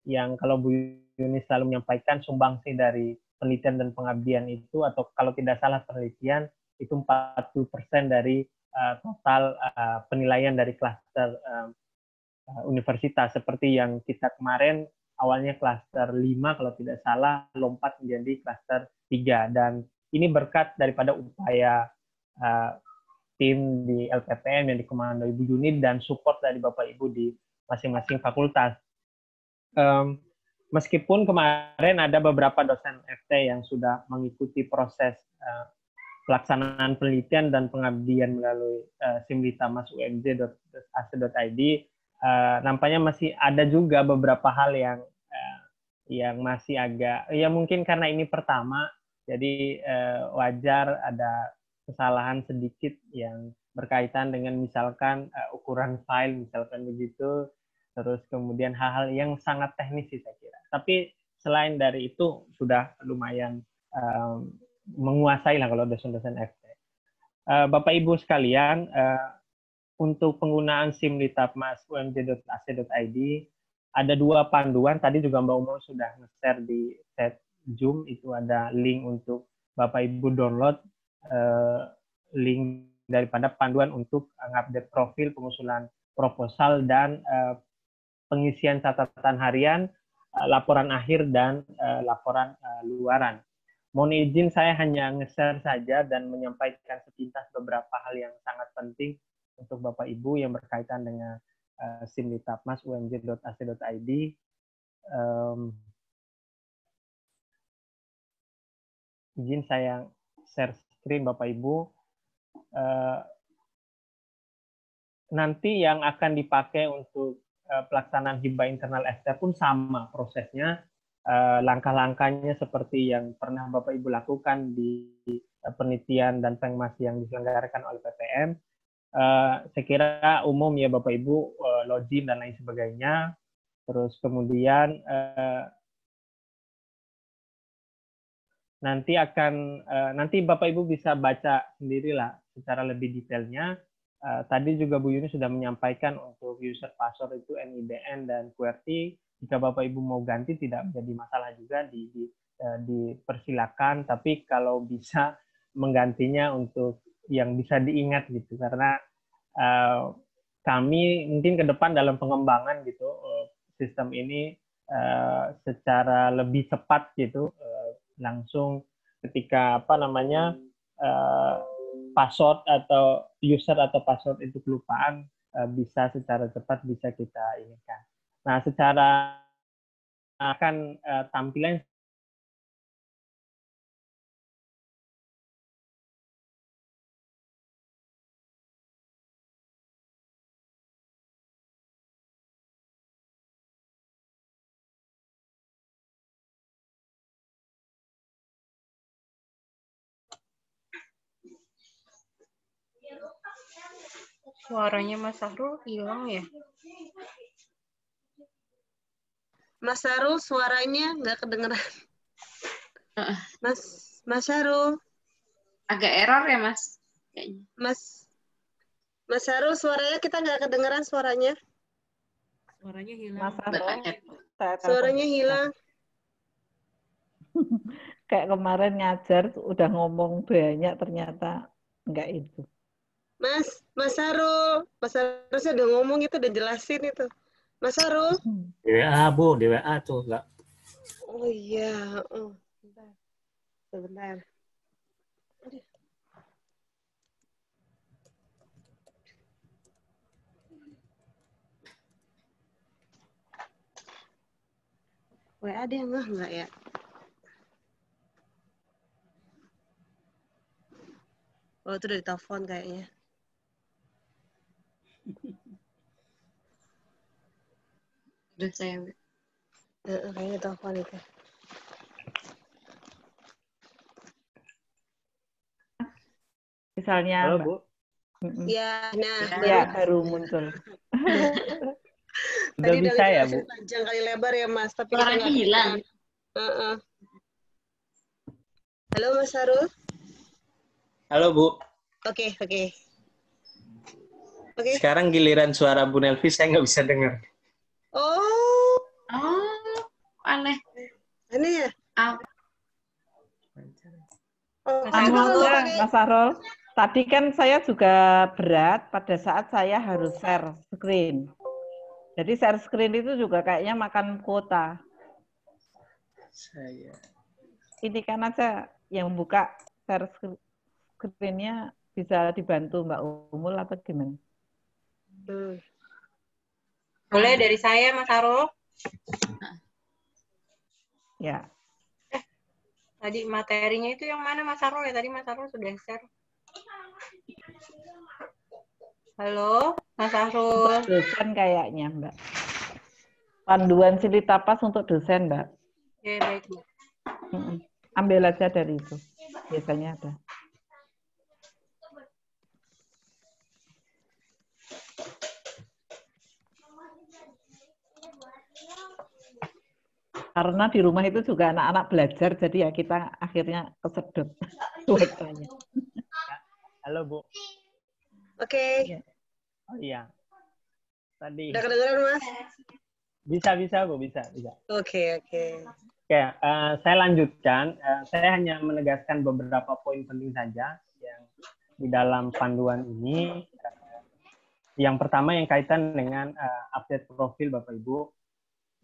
yang kalau Bu Yuni selalu menyampaikan sumbangsih dari penelitian dan pengabdian itu atau kalau tidak salah penelitian itu 40% dari uh, total uh, penilaian dari klaster uh, universitas seperti yang kita kemarin awalnya klaster 5 kalau tidak salah lompat menjadi klaster 3 dan ini berkat daripada upaya uh, tim di LPPM yang dikomandoi Ibu Yuni dan support dari Bapak Ibu di masing-masing fakultas um, meskipun kemarin ada beberapa dosen FT yang sudah mengikuti proses uh, pelaksanaan penelitian dan pengabdian melalui uh, eh, simlitamasumj.ac.id, uh, eh, nampaknya masih ada juga beberapa hal yang uh, yang masih agak, ya mungkin karena ini pertama, jadi uh, wajar ada kesalahan sedikit yang berkaitan dengan misalkan uh, ukuran file, misalkan begitu, terus kemudian hal-hal yang sangat teknis sih saya kira. Tapi selain dari itu sudah lumayan um, menguasai lah kalau dosen-dosen FT. Uh, Bapak Ibu sekalian, uh, untuk penggunaan SIM di Tapmas umj.ac.id ada dua panduan. Tadi juga Mbak Umum sudah nge-share di chat Zoom itu ada link untuk Bapak Ibu download uh, link daripada panduan untuk update profil pengusulan proposal dan uh, pengisian catatan harian, eh, laporan akhir, dan eh, laporan luaran. Eh, luaran. Mohon izin saya hanya nge-share saja dan menyampaikan sepintas beberapa hal yang sangat penting untuk Bapak Ibu yang berkaitan dengan SIM di Tapmas umj.ac.id. Um, izin saya share screen Bapak Ibu. Uh, nanti yang akan dipakai untuk Eh, pelaksanaan hibah internal ST pun sama prosesnya eh, langkah-langkahnya seperti yang pernah Bapak Ibu lakukan di eh, penelitian dan pengmas yang diselenggarakan oleh PTM Saya kira umum ya Bapak Ibu login dan lain sebagainya. Terus kemudian nanti akan nanti Bapak Ibu bisa baca sendirilah secara lebih detailnya Eh, tadi juga Bu Yuni sudah menyampaikan untuk user password itu NIBN dan QWERTY. Jika Bapak Ibu mau ganti tidak menjadi masalah juga di, di eh, dipersilakan, tapi kalau bisa menggantinya untuk yang bisa diingat gitu karena uh, kami mungkin ke depan dalam pengembangan gitu sistem ini uh, secara lebih cepat gitu uh, langsung ketika apa namanya uh, password atau user atau password itu kelupaan eh, bisa secara cepat bisa kita inikan. Nah, secara akan eh, tampilan Suaranya Mas Sahrul hilang ya? Mas Sahrul suaranya nggak kedengeran. Mas Mas Sahrul. Agak error ya Mas. Mas Mas Sahrul suaranya kita nggak kedengeran suaranya. Suaranya hilang. Mas suaranya hilang. Kayak kemarin ngajar udah ngomong banyak ternyata nggak itu. Mas, Mas Haru, Mas Haru saya udah ngomong itu, udah jelasin itu. Mas Haru. Di WA, Bu. Di tuh. Enggak. Oh iya. Oh, bentar. Sebentar. WA dia yang nggak ya? Oh, itu udah telepon kayaknya. Udah saya ambil. Uh, kayaknya telepon itu. Misalnya. Halo, Bu. Iya, ya, nah. ya baru muncul. Udah Tadi bisa ya, Bu? Panjang kali lebar ya, Mas. Tapi orang hilang. Uh -uh. Halo, Mas Harul. Halo, Bu. Oke, okay, oke. Okay. Okay. Sekarang giliran suara Bu Nelvi saya nggak bisa dengar. Oh. Oh, aneh. ini ya? Ah. Oh, Mas tadi kan saya juga berat pada saat saya harus share screen. Jadi share screen itu juga kayaknya makan kuota. Saya. Ini kan aja yang buka share screen-nya bisa dibantu Mbak Umul atau gimana? Hmm. Boleh dari saya, Mas Haro? Ya. Eh, tadi materinya itu yang mana, Mas Haro Ya tadi Mas Haro sudah share. Halo, Mas Haro. Dosen kayaknya, Mbak. Panduan cerita tapas untuk dosen, Mbak. Oke baik. Mbak. Ambil aja dari itu. Biasanya ada. karena di rumah itu juga anak-anak belajar jadi ya kita akhirnya kesedot cuekanya. Halo Bu. Oke. Okay. Iya. Oh iya. Tadi. Udah kedengeran Mas? Bisa bisa Bu bisa bisa. Oke oke. Oke eh, saya lanjutkan. Uh, saya hanya menegaskan beberapa poin penting saja yang di dalam panduan ini. Eh, yang pertama yang kaitan dengan uh, update profil Bapak Ibu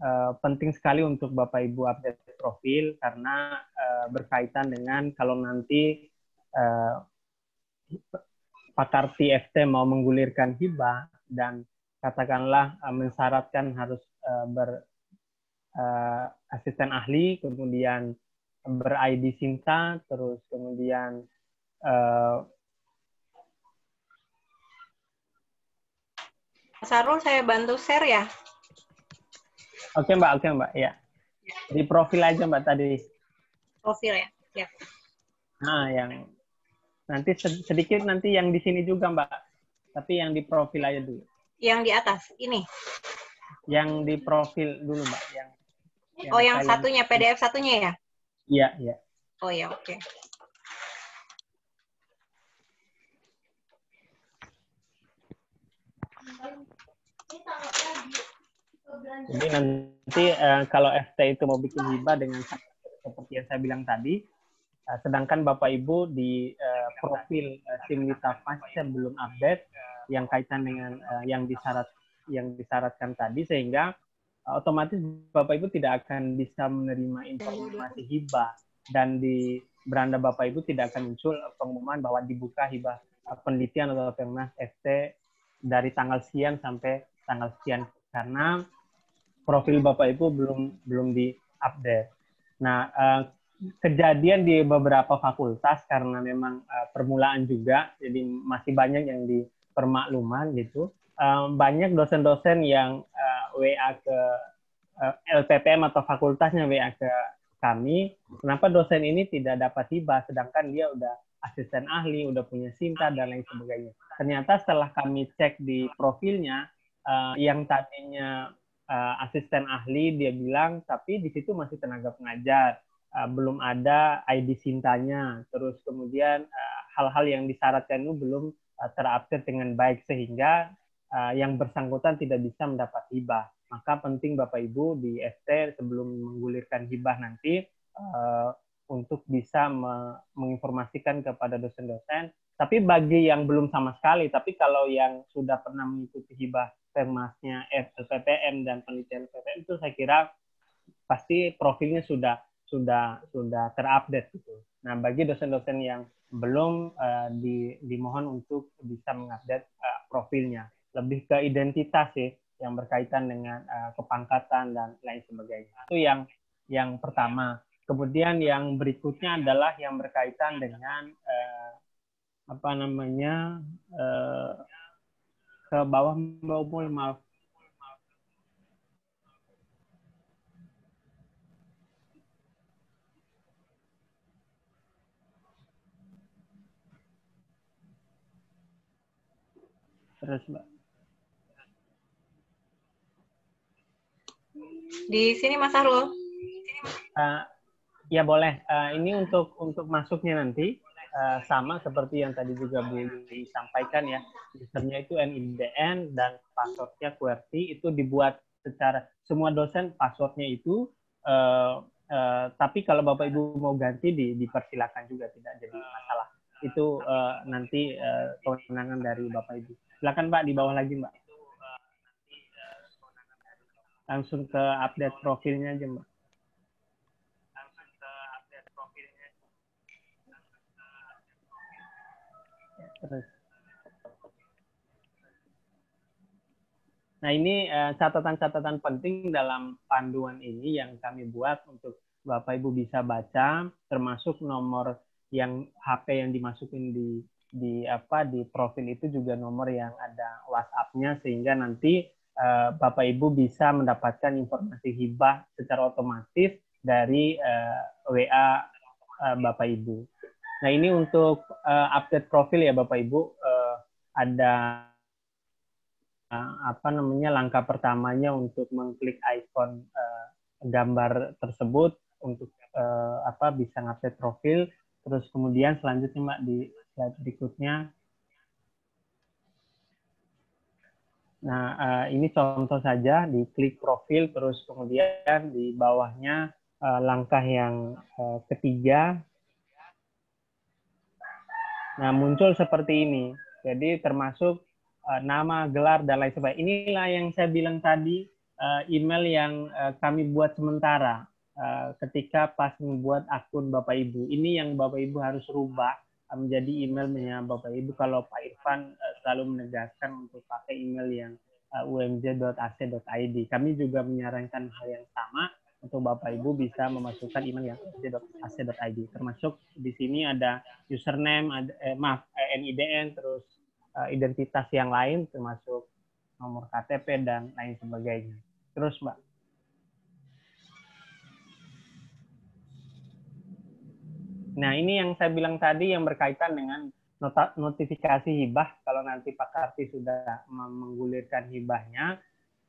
Eh, penting sekali untuk Bapak Ibu update profil karena uh, berkaitan dengan kalau nanti uh, pakar TFT mau menggulirkan hibah dan katakanlah uh, mensyaratkan harus uh, ber uh, asisten ahli, kemudian ber-ID Sinta, terus kemudian uh, Sarul, saya bantu share ya. Oke okay, Mbak, oke okay, Mbak, ya. Di profil aja Mbak tadi. Profil ya, ya. Nah, yang nanti sedikit nanti yang di sini juga Mbak, tapi yang di profil aja dulu. Yang di atas, ini. Yang di profil dulu Mbak, yang. yang oh, yang satunya PDF satunya ya? Iya, iya. Oh ya, oke. Okay. Jadi nanti uh, kalau FT itu mau bikin hibah dengan seperti yang saya bilang tadi, uh, sedangkan Bapak Ibu di uh, profil uh, tim Lita Pasca belum update yang kaitan dengan uh, yang disyarat yang disyaratkan tadi sehingga uh, otomatis Bapak Ibu tidak akan bisa menerima informasi hibah dan di beranda Bapak Ibu tidak akan muncul pengumuman bahwa dibuka hibah penelitian atau Pernas FT dari tanggal siang sampai tanggal sekian karena profil Bapak Ibu belum belum di update. Nah, uh, kejadian di beberapa fakultas karena memang uh, permulaan juga, jadi masih banyak yang di permakluman gitu. Eh, banyak dosen-dosen yang uh, WA ke uh, LPPM atau fakultasnya WA ke kami, kenapa dosen ini tidak dapat tiba sedangkan dia udah asisten ahli, udah punya SIMTA dan lain sebagainya. Ternyata setelah kami cek di profilnya uh, yang tadinya uh, asisten ahli dia bilang tapi di situ masih tenaga pengajar uh, belum ada ID sintanya terus kemudian eh, hal-hal uh, yang disyaratkan itu belum uh, terupdate dengan baik sehingga uh, yang bersangkutan tidak bisa mendapat hibah maka penting Bapak Ibu di ST sebelum menggulirkan hibah nanti uh, untuk bisa me menginformasikan kepada dosen-dosen tapi bagi yang belum sama sekali tapi kalau yang sudah pernah mengikuti hibah temasnya LPPM eh, dan penelitian LPPM itu saya kira pasti profilnya sudah sudah sudah terupdate gitu. Nah, bagi dosen-dosen yang belum uh, di, dimohon untuk bisa mengupdate uh, profilnya, lebih ke identitas sih yang berkaitan dengan uh, kepangkatan dan lain sebagainya. Itu yang yang pertama. Kemudian yang berikutnya adalah yang berkaitan dengan uh, apa namanya uh, ke bawah Mbak Umul, maaf. Terus Mbak. Di sini Mas Arul. Uh, ya boleh. Uh, ini untuk untuk masuknya nanti. Eh, sama seperti yang tadi juga Bu Yuli ya, usernya itu NIDN dan passwordnya QWERTY itu dibuat secara semua dosen passwordnya itu uh, uh, tapi kalau Bapak Ibu mau ganti di, dipersilakan juga tidak jadi masalah itu uh, nanti uh, kewenangan dari Bapak Ibu. Silakan Pak di bawah lagi Mbak. Langsung ke update profilnya aja Mbak. Nah ini eh, catatan-catatan penting dalam panduan ini yang kami buat untuk Bapak Ibu bisa baca, termasuk nomor yang HP yang dimasukin di di apa di profil itu juga nomor yang ada WhatsApp-nya sehingga nanti eh, Bapak Ibu bisa mendapatkan informasi hibah secara otomatis dari eh, WA eh, Bapak Ibu. Nah ini untuk uh, update profil ya Bapak Ibu uh, ada uh, apa namanya langkah pertamanya untuk mengklik ikon uh, gambar tersebut untuk uh, apa bisa ngupdate profil. Terus kemudian selanjutnya Mbak di slide berikutnya Nah, uh, ini contoh saja, di klik profil, terus kemudian di bawahnya langkah yang ketiga, Nah, muncul seperti ini. Jadi termasuk uh, nama, gelar dan lain sebagainya. Inilah yang saya bilang tadi uh, email yang uh, kami buat sementara uh, ketika pas membuat akun Bapak Ibu. Ini yang Bapak Ibu harus rubah menjadi emailnya Bapak Ibu kalau Pak Irfan uh, selalu menegaskan untuk pakai email yang uh, umj.ac.id. Kami juga menyarankan hal yang sama untuk Bapak Ibu bisa memasukkan email yang ac.ac.id. Termasuk di sini ada username, ada, eh, maaf, NIDN, eh, terus uh, identitas yang lain, termasuk nomor KTP dan lain sebagainya. Terus Mbak. Nah ini yang saya bilang tadi yang berkaitan dengan notifikasi hibah. Kalau nanti Pak Karti sudah menggulirkan hibahnya,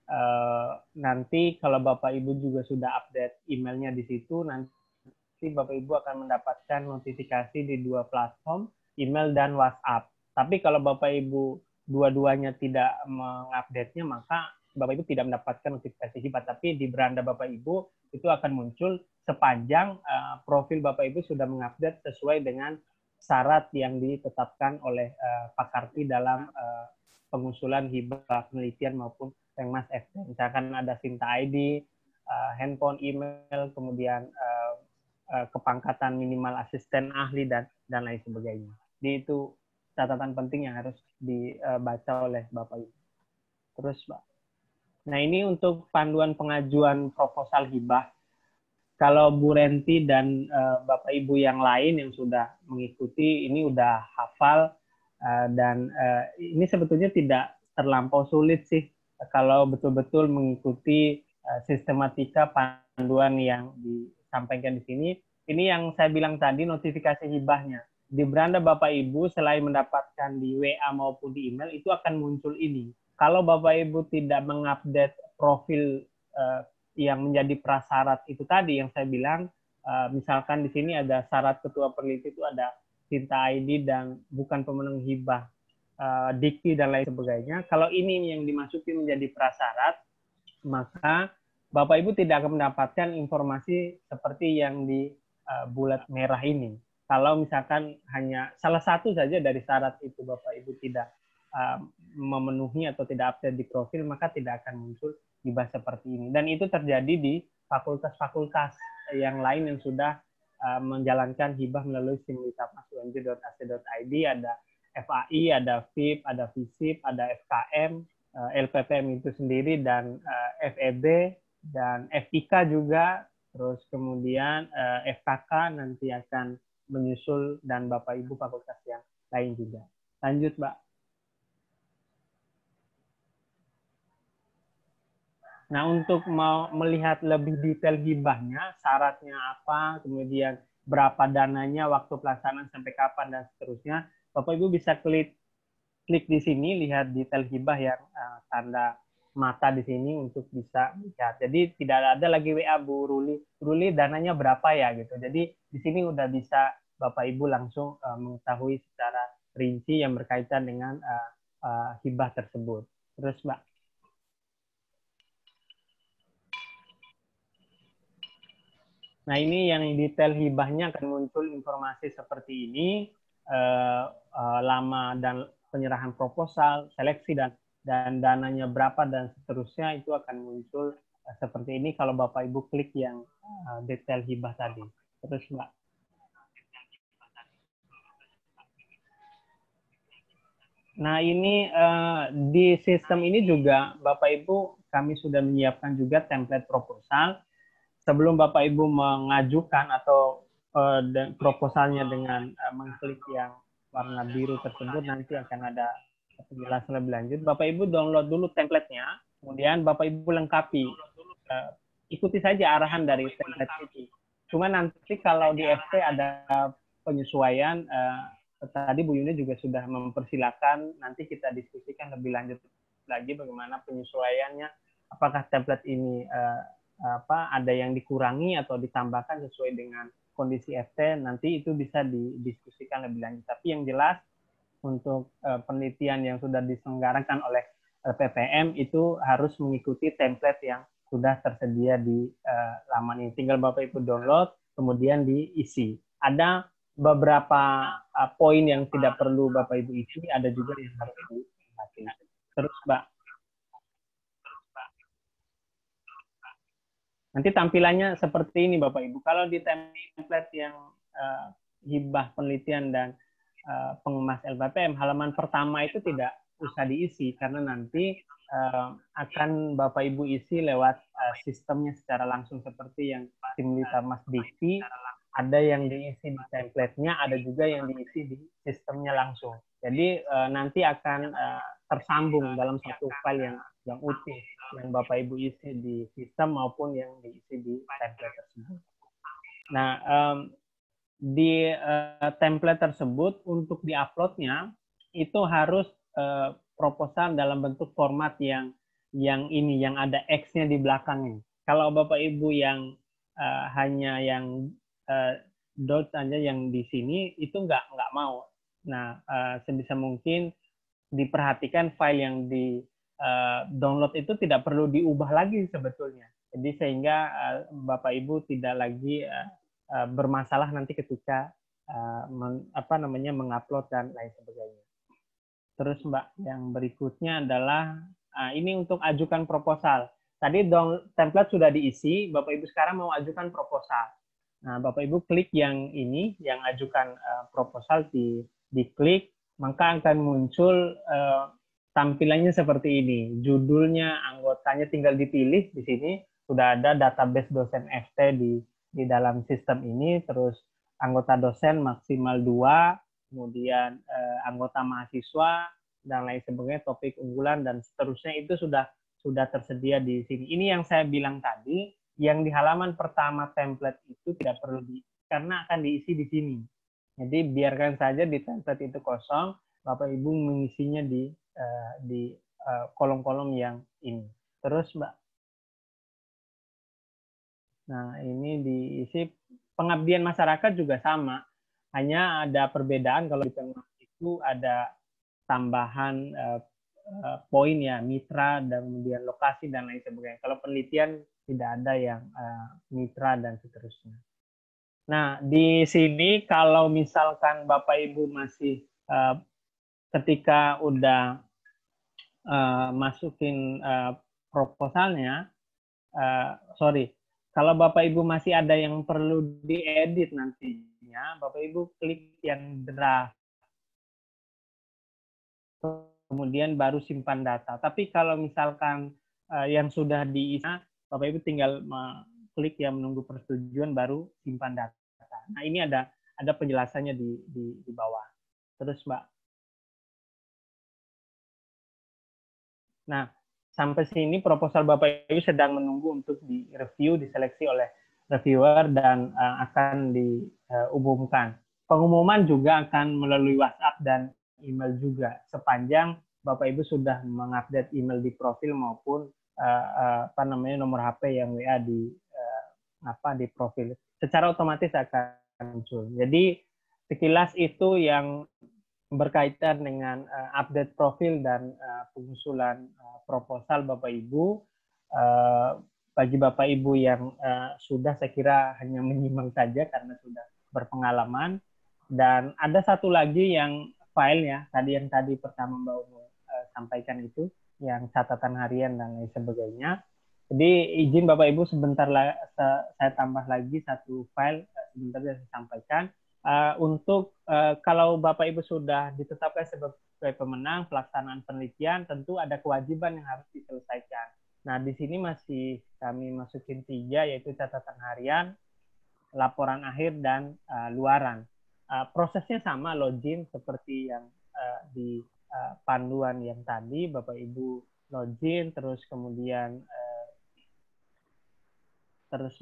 Eh, nanti kalau Bapak Ibu juga sudah update emailnya di situ, nanti Bapak Ibu akan mendapatkan notifikasi di dua platform, email dan WhatsApp. Tapi kalau Bapak Ibu dua-duanya tidak mengupdate-nya, maka Bapak Ibu tidak mendapatkan notifikasi hibat. Tapi di beranda Bapak Ibu itu akan muncul sepanjang eh, profil Bapak Ibu sudah mengupdate sesuai dengan syarat yang ditetapkan oleh uh, Pak Karti dalam pengusulan hibah penelitian maupun yang Mas F. Misalkan ada Sinta ID, uh, eh, handphone, email, kemudian uh, uh, kepangkatan minimal asisten ahli dan dan lain sebagainya. Jadi itu catatan penting yang harus dibaca oleh Bapak Ibu. Terus, Pak. Nah, ini untuk panduan pengajuan proposal hibah kalau Bu Renti dan uh, Bapak Ibu yang lain yang sudah mengikuti ini udah hafal uh, dan uh, ini sebetulnya tidak terlampau sulit sih kalau betul-betul mengikuti eh, sistematika panduan yang disampaikan di sini. Ini yang saya bilang tadi notifikasi hibahnya. Di beranda Bapak Ibu selain mendapatkan di WA maupun di email itu akan muncul ini. Kalau Bapak Ibu tidak mengupdate profil eh, yang menjadi prasyarat itu tadi yang saya bilang eh, misalkan di sini ada syarat ketua peneliti itu ada Sinta ID dan bukan pemenang hibah uh, eh, dikti dan lain sebagainya. Kalau ini yang dimasuki menjadi prasyarat, maka Bapak Ibu tidak akan mendapatkan informasi seperti yang di eh, bulat merah ini. Kalau misalkan hanya salah satu saja dari syarat itu Bapak Ibu tidak uh, memenuhi atau tidak update di profil, maka tidak akan muncul di bahasa seperti ini. Dan itu terjadi di fakultas-fakultas yang lain yang sudah menjalankan hibah melalui simulitabmas.unj.ac.id ada FAI, ada FIP, ada FISIP, ada FKM, eh, LPPM itu sendiri dan eh, FEB dan FIK juga, terus kemudian eh, FKK nanti akan menyusul dan Bapak Ibu fakultas yang lain juga. Lanjut, Mbak. Nah, untuk mau melihat lebih detail gibahnya, syaratnya apa, kemudian berapa dananya, waktu pelaksanaan sampai kapan dan seterusnya, Bapak Ibu bisa klik klik di sini lihat detail hibah yang uh, tanda mata di sini untuk bisa lihat. Jadi tidak ada lagi WA Bu Ruli, Ruli dananya berapa ya gitu. Jadi di sini udah bisa Bapak Ibu langsung uh, mengetahui secara rinci yang berkaitan dengan uh, uh, hibah tersebut. Terus Mbak. Nah ini yang detail hibahnya akan muncul informasi seperti ini uh, uh, lama dan penyerahan proposal, seleksi dan dan dananya berapa dan seterusnya itu akan muncul uh, seperti ini kalau Bapak Ibu klik yang uh, detail hibah tadi. Terus Mbak. Nah ini uh, di sistem ini juga Bapak Ibu kami sudah menyiapkan juga template proposal sebelum Bapak Ibu mengajukan atau uh, eh, dan proposalnya dengan uh, mengklik yang warna biru tersebut nanti akan ada penjelasan lebih lanjut. Bapak Ibu download dulu templatenya, kemudian Bapak Ibu lengkapi. Uh, ikuti saja arahan dari template itu. Cuma nanti kalau di FT ada penyesuaian, uh, tadi Bu Yuni juga sudah mempersilahkan, nanti kita diskusikan lebih lanjut lagi bagaimana penyesuaiannya, apakah template ini uh, apa ada yang dikurangi atau ditambahkan sesuai dengan kondisi FT nanti itu bisa didiskusikan lebih lanjut. Tapi yang jelas untuk eh, penelitian yang sudah diselenggarakan oleh eh, PPM itu harus mengikuti template yang sudah tersedia di eh, laman ini. Tinggal Bapak Ibu download kemudian diisi. Ada beberapa poin yang tidak perlu Bapak Ibu isi, ada juga yang harus diisi. Terus Mbak Nanti tampilannya seperti ini Bapak Ibu. Kalau di template yang uh, hibah penelitian dan uh, pengemas LPPM, halaman pertama itu tidak usah diisi karena nanti uh, akan Bapak Ibu isi lewat uh, sistemnya secara langsung seperti yang tim Lita Mas Diki ada yang diisi di template-nya, ada juga yang diisi di sistemnya langsung. Jadi uh, nanti akan uh, tersambung dalam satu file yang yang utuh yang Bapak Ibu isi di sistem maupun yang diisi di template tersebut. Nah, um, di uh, template tersebut untuk diuploadnya itu harus uh, proposal dalam bentuk format yang yang ini yang ada X-nya di belakangnya. Kalau Bapak Ibu yang uh, hanya yang uh, dot aja yang di sini itu nggak nggak mau. Nah, uh, sebisa mungkin diperhatikan file yang di Eh, download itu tidak perlu diubah lagi sebetulnya. Jadi sehingga eh, Bapak Ibu tidak lagi eh, bermasalah nanti ketika apa namanya mengupload dan lain sebagainya. Terus Mbak, yang berikutnya adalah ini untuk ajukan proposal. Tadi template sudah diisi, Bapak Ibu sekarang mau ajukan proposal. Nah, Bapak Ibu klik yang ini, yang ajukan proposal di diklik, maka akan muncul tampilannya seperti ini. Judulnya, anggotanya tinggal dipilih di sini. Sudah ada database dosen FT di di dalam sistem ini. Terus anggota dosen maksimal dua, kemudian eh, anggota mahasiswa dan lain sebagainya, topik unggulan dan seterusnya itu sudah sudah tersedia di sini. Ini yang saya bilang tadi, yang di halaman pertama template itu tidak perlu di karena akan diisi di sini. Jadi biarkan saja di template itu kosong, Bapak Ibu mengisinya di uh, di eh, kolom-kolom uh, yang ini. Terus Mbak Nah, ini diisi pengabdian masyarakat juga sama. Hanya ada perbedaan kalau di tengah itu ada tambahan uh, uh, poin ya, mitra dan kemudian lokasi dan lain sebagainya. Kalau penelitian tidak ada yang uh, mitra dan seterusnya. Nah, di sini kalau misalkan Bapak Ibu masih uh, ketika udah uh, masukin uh, proposalnya, uh, sorry, kalau Bapak Ibu masih ada yang perlu diedit nantinya, Bapak Ibu klik yang draft, kemudian baru simpan data. Tapi kalau misalkan uh, yang sudah diisi, Bapak Ibu tinggal klik yang menunggu persetujuan baru simpan data. Nah ini ada ada penjelasannya di di, di bawah. Terus Mbak Nah, sampai sini proposal Bapak Ibu sedang menunggu untuk direview, diseleksi oleh reviewer dan uh, akan diumumkan. Eh, Pengumuman juga akan melalui WhatsApp dan email juga sepanjang Bapak Ibu sudah mengupdate email di profil maupun uh, uh, apa namanya nomor HP yang WA di uh, apa di profil. Secara otomatis akan muncul. Jadi sekilas itu yang berkaitan dengan uh, update profil dan uh, pengusulan uh, proposal Bapak Ibu. Uh, bagi Bapak Ibu yang uh, sudah saya kira hanya menyimak saja karena sudah berpengalaman dan ada satu lagi yang filenya tadi yang tadi pertama Mbak Umu uh, sampaikan itu yang catatan harian dan lain sebagainya. Jadi izin Bapak Ibu sebentar saya tambah lagi satu file sebentar saya sampaikan uh, untuk uh, kalau Bapak Ibu sudah ditetapkan sebagai pemenang pelaksanaan penelitian, tentu ada kewajiban yang harus diselesaikan. Nah, di sini masih kami masukin tiga, yaitu catatan harian, laporan akhir, dan uh, luaran. Uh, prosesnya sama login seperti yang uh, di uh, panduan yang tadi, Bapak Ibu login, terus kemudian uh, terus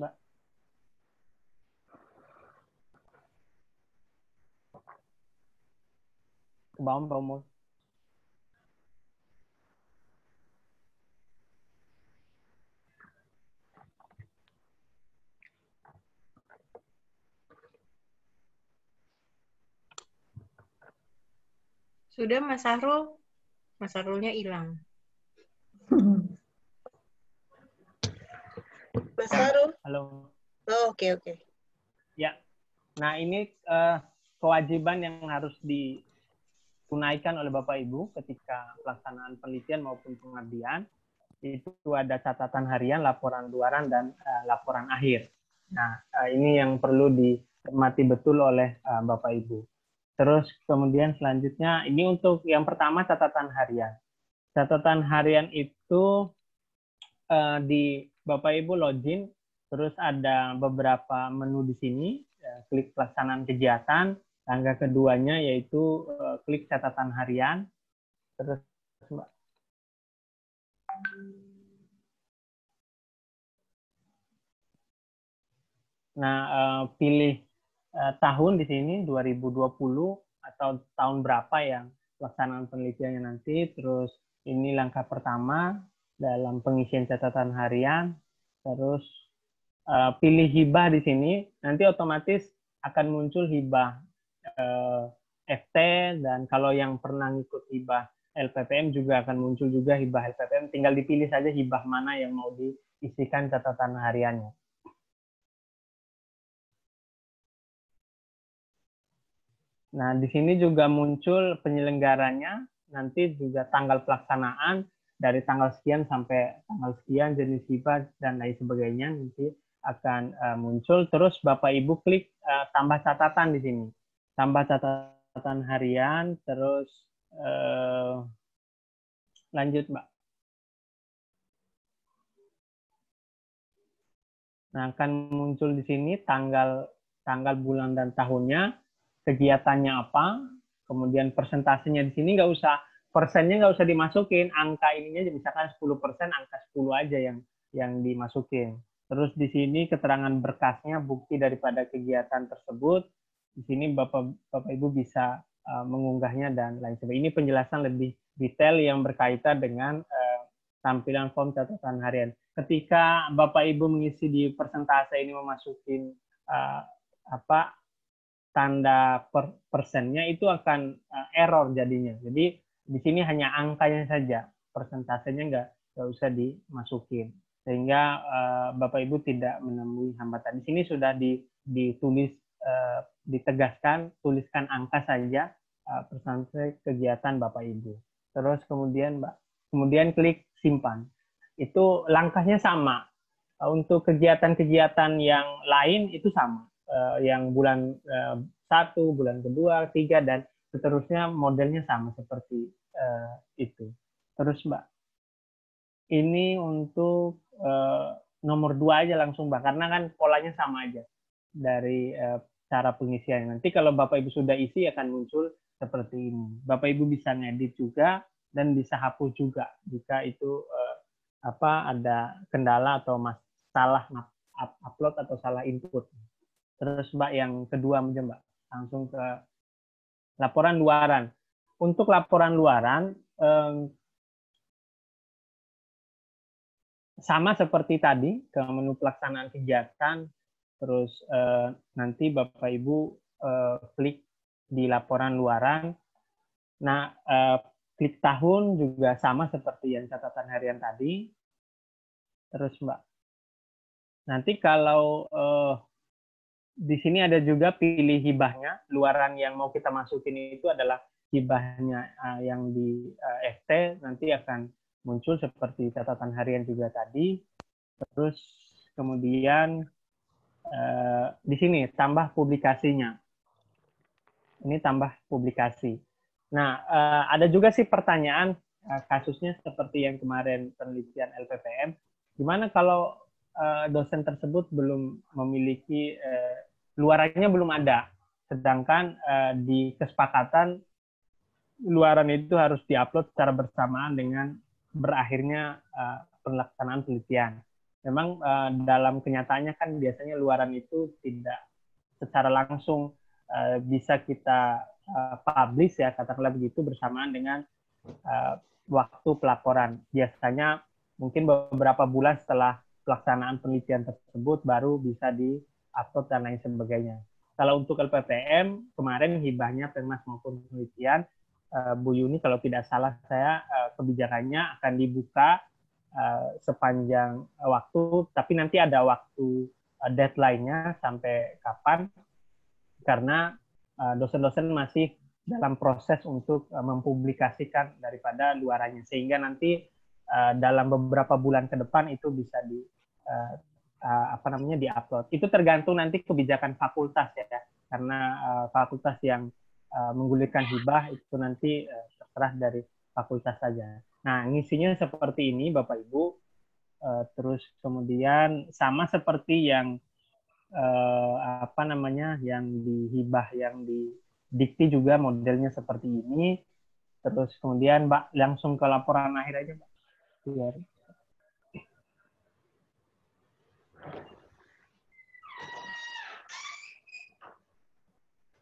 Vamos, vamos. Sudah Mas Arul? Mas Arulnya hilang. Mas Arul? Halo. Oke, oh, oke. Okay, okay. Ya. Nah, ini uh, kewajiban yang harus di ditunaikan oleh Bapak Ibu ketika pelaksanaan penelitian maupun pengabdian itu ada catatan harian, laporan luaran dan uh, laporan akhir. Nah, uh, ini yang perlu dicermati betul oleh uh, Bapak Ibu. Terus kemudian selanjutnya ini untuk yang pertama catatan harian. Catatan harian itu uh, di Bapak Ibu login, terus ada beberapa menu di sini, uh, klik pelaksanaan kegiatan, Langkah keduanya yaitu eh, klik catatan harian. Terus Mbak. Nah, eh, pilih eh, tahun di sini 2020 atau tahun berapa yang pelaksanaan penelitiannya nanti. Terus ini langkah pertama dalam pengisian catatan harian. Terus pilih hibah di sini, nanti otomatis akan muncul hibah uh, eh, FT dan kalau yang pernah ikut hibah LPPM juga akan muncul juga hibah LPPM. Tinggal dipilih saja hibah mana yang mau diisikan catatan hariannya. Nah, di sini juga muncul penyelenggaranya, nanti juga tanggal pelaksanaan dari tanggal sekian sampai tanggal sekian jenis hibah dan lain sebagainya nanti akan eh, muncul. Terus Bapak Ibu klik uh, tambah catatan di sini tambah catatan harian, terus eh, lanjut Mbak. Nah, akan muncul di sini tanggal tanggal bulan dan tahunnya, kegiatannya apa, kemudian persentasenya di sini nggak usah persennya nggak usah dimasukin, angka ininya misalkan 10 persen, angka 10 aja yang yang dimasukin. Terus di sini keterangan berkasnya, bukti daripada kegiatan tersebut, di sini Bapak Bapak Ibu bisa eh, mengunggahnya dan lain sebagainya. Ini penjelasan lebih detail yang berkaitan dengan eh, tampilan form catatan harian. Ketika Bapak Ibu mengisi di persentase ini memasukin eh, apa tanda persennya itu akan error jadinya. Jadi di sini hanya angkanya saja, persentasenya nggak nggak usah dimasukin sehingga uh, Bapak Ibu tidak menemui hambatan. Di sini sudah di, ditulis Eh, ditegaskan tuliskan angka saja eh, persentase kegiatan Bapak Ibu. Terus kemudian Mbak, kemudian klik simpan. Itu langkahnya sama. Eh, untuk kegiatan-kegiatan yang lain itu sama. yang bulan satu, bulan kedua, tiga dan seterusnya modelnya sama seperti itu. Terus Mbak, ini untuk nomor dua aja langsung Mbak, karena kan polanya sama aja dari cara pengisian. Nanti kalau Bapak Ibu sudah isi akan muncul seperti ini. Bapak Ibu bisa ngedit juga dan bisa hapus juga jika itu eh, apa ada kendala atau masalah upload atau salah input. Terus Mbak yang kedua aja Mbak, langsung ke laporan luaran. Untuk laporan luaran eh, sama seperti tadi ke menu pelaksanaan kegiatan Terus eh, nanti Bapak Ibu eh, klik di laporan luaran. Nah, eh, klik tahun juga sama seperti yang catatan harian tadi. Terus Mbak, nanti kalau eh, di sini ada juga pilih hibahnya. Luaran yang mau kita masukin itu adalah hibahnya uh, yang di uh, eh, FT nanti akan muncul seperti catatan harian juga tadi. Terus kemudian Eh, di sini tambah publikasinya. Ini tambah publikasi. Nah, eh, ada juga sih pertanyaan eh, kasusnya seperti yang kemarin penelitian LPPM. Gimana kalau dosen tersebut belum memiliki luarannya belum ada, sedangkan di kesepakatan luaran itu harus diupload secara bersamaan dengan berakhirnya uh, pelaksanaan penelitian memang uh, dalam kenyataannya kan biasanya luaran itu tidak secara langsung uh, bisa kita uh, publish ya katakanlah begitu bersamaan dengan uh, waktu pelaporan. Biasanya mungkin beberapa bulan setelah pelaksanaan penelitian tersebut baru bisa di-upload dan lain sebagainya. Kalau untuk LPPM, kemarin hibahnya Permas maupun penelitian, Bu Yuni kalau tidak salah saya kebijakannya akan dibuka uh, sepanjang eh, waktu, tapi nanti ada waktu uh, deadline-nya sampai kapan, karena dosen-dosen uh, masih dalam proses untuk uh, mempublikasikan daripada luarannya, sehingga nanti uh, dalam beberapa bulan ke depan itu bisa di uh, apa namanya diupload. Itu tergantung nanti kebijakan fakultas ya, karena uh, fakultas yang uh, menggulirkan hibah itu nanti uh, terserah dari fakultas saja. Nah, ngisinya seperti ini, Bapak Ibu. Eh, terus kemudian sama seperti yang eh, apa namanya yang dihibah, yang di dikti juga modelnya seperti ini. Terus kemudian Mbak langsung ke laporan akhir aja, Mbak. Biar.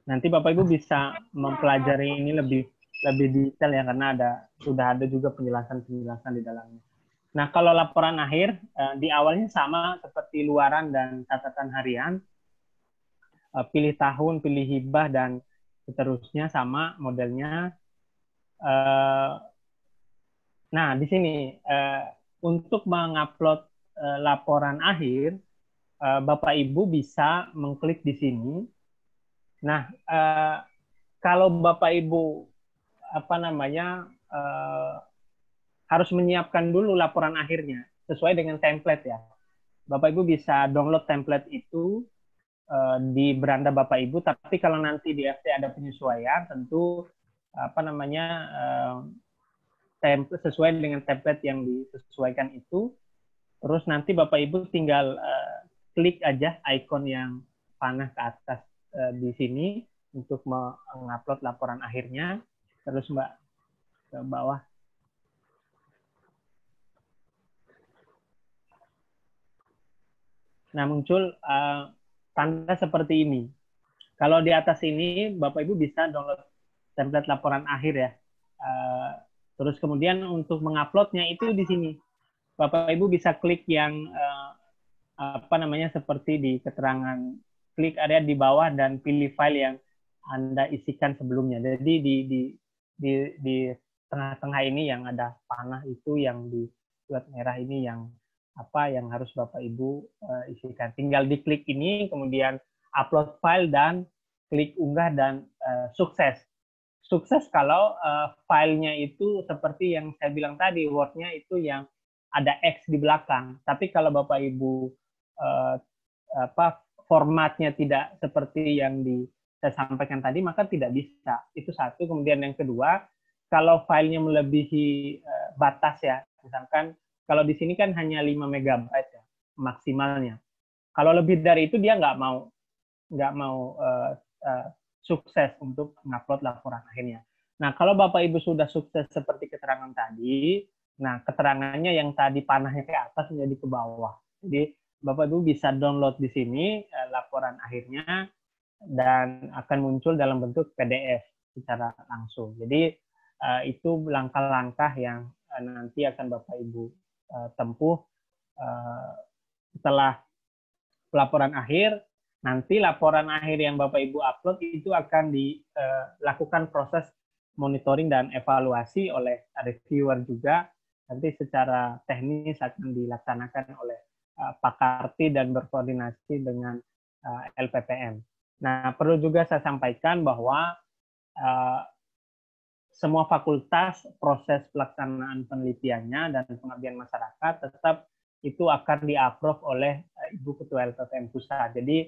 Nanti Bapak Ibu bisa mempelajari ini lebih lebih detail ya karena ada sudah ada juga penjelasan-penjelasan di dalamnya. Nah, kalau laporan akhir eh, di awalnya sama seperti luaran dan catatan harian. Eh, pilih tahun, pilih hibah dan seterusnya sama modelnya. Eh, nah, di sini untuk mengupload laporan akhir Bapak Ibu bisa mengklik di sini. Nah, kalau Bapak Ibu apa namanya uh, harus menyiapkan dulu laporan akhirnya sesuai dengan template ya. Bapak Ibu bisa download template itu uh, di beranda Bapak Ibu. Tapi kalau nanti di FT ada penyesuaian, tentu apa namanya uh, eh, template sesuai dengan template yang disesuaikan itu. Terus nanti Bapak Ibu tinggal uh, klik aja icon yang panah ke atas uh, di sini untuk mengupload laporan akhirnya terus Mbak ke bawah. Nah, muncul uh, tanda seperti ini. Kalau di atas ini, Bapak Ibu bisa download template laporan akhir ya. Uh, terus kemudian untuk menguploadnya itu di sini. Bapak Ibu bisa klik yang uh, apa namanya seperti di keterangan klik area di bawah dan pilih file yang Anda isikan sebelumnya. Jadi di, di di di tengah-tengah ini yang ada panah itu yang di bulat merah ini yang apa yang harus Bapak Ibu uh, isikan. Tinggal diklik ini kemudian upload file dan klik unggah dan uh, sukses. Sukses kalau uh, filenya itu seperti yang saya bilang tadi, wordnya itu yang ada X di belakang. Tapi kalau Bapak Ibu uh, apa formatnya tidak seperti yang di saya sampaikan tadi maka tidak bisa. Itu satu. Kemudian yang kedua, kalau filenya melebihi eh, batas ya, misalkan kalau di sini kan hanya 5 MB ya maksimalnya. Kalau lebih dari itu dia nggak mau nggak mau uh, uh, sukses untuk mengupload laporan akhirnya. Nah, kalau Bapak Ibu sudah sukses seperti keterangan tadi, nah keterangannya yang tadi panahnya ke atas menjadi ke bawah. Jadi Bapak Ibu bisa download di sini uh, laporan akhirnya dan akan muncul dalam bentuk PDF secara langsung. Jadi eh, itu langkah-langkah yang eh, nanti akan Bapak Ibu eh, tempuh setelah pelaporan akhir. Nanti laporan akhir yang Bapak Ibu upload itu akan dilakukan proses monitoring dan evaluasi oleh reviewer juga. Nanti secara teknis akan dilaksanakan oleh uh, Pak dan berkoordinasi dengan LPPM. Nah, perlu juga saya sampaikan bahwa uh, semua fakultas proses pelaksanaan penelitiannya dan pengabdian masyarakat tetap itu akan diaprov oleh eh, Ibu Ketua LPPM Pusat. Jadi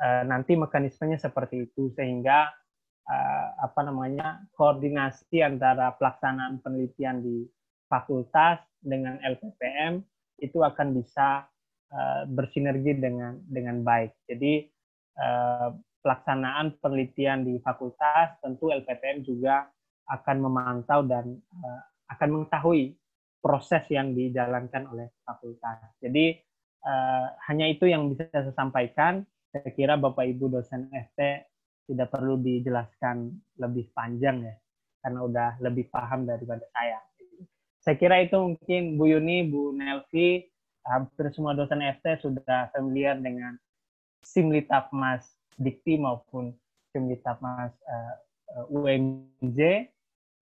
uh, nanti mekanismenya seperti itu sehingga uh, apa namanya koordinasi antara pelaksanaan penelitian di fakultas dengan LPPM itu akan bisa bersinergi dengan dengan baik. Jadi Eh, pelaksanaan penelitian di fakultas, tentu LPTM juga akan memantau dan eh, akan mengetahui proses yang dijalankan oleh fakultas. Jadi eh, hanya itu yang bisa saya sampaikan. Saya kira Bapak Ibu dosen FT tidak perlu dijelaskan lebih panjang ya, karena udah lebih paham daripada saya. Saya kira itu mungkin Bu Yuni, Bu Nelvi, hampir semua dosen FT sudah familiar dengan Simli Mas Dikti maupun Simli Mas uh, eh, eh, UMJ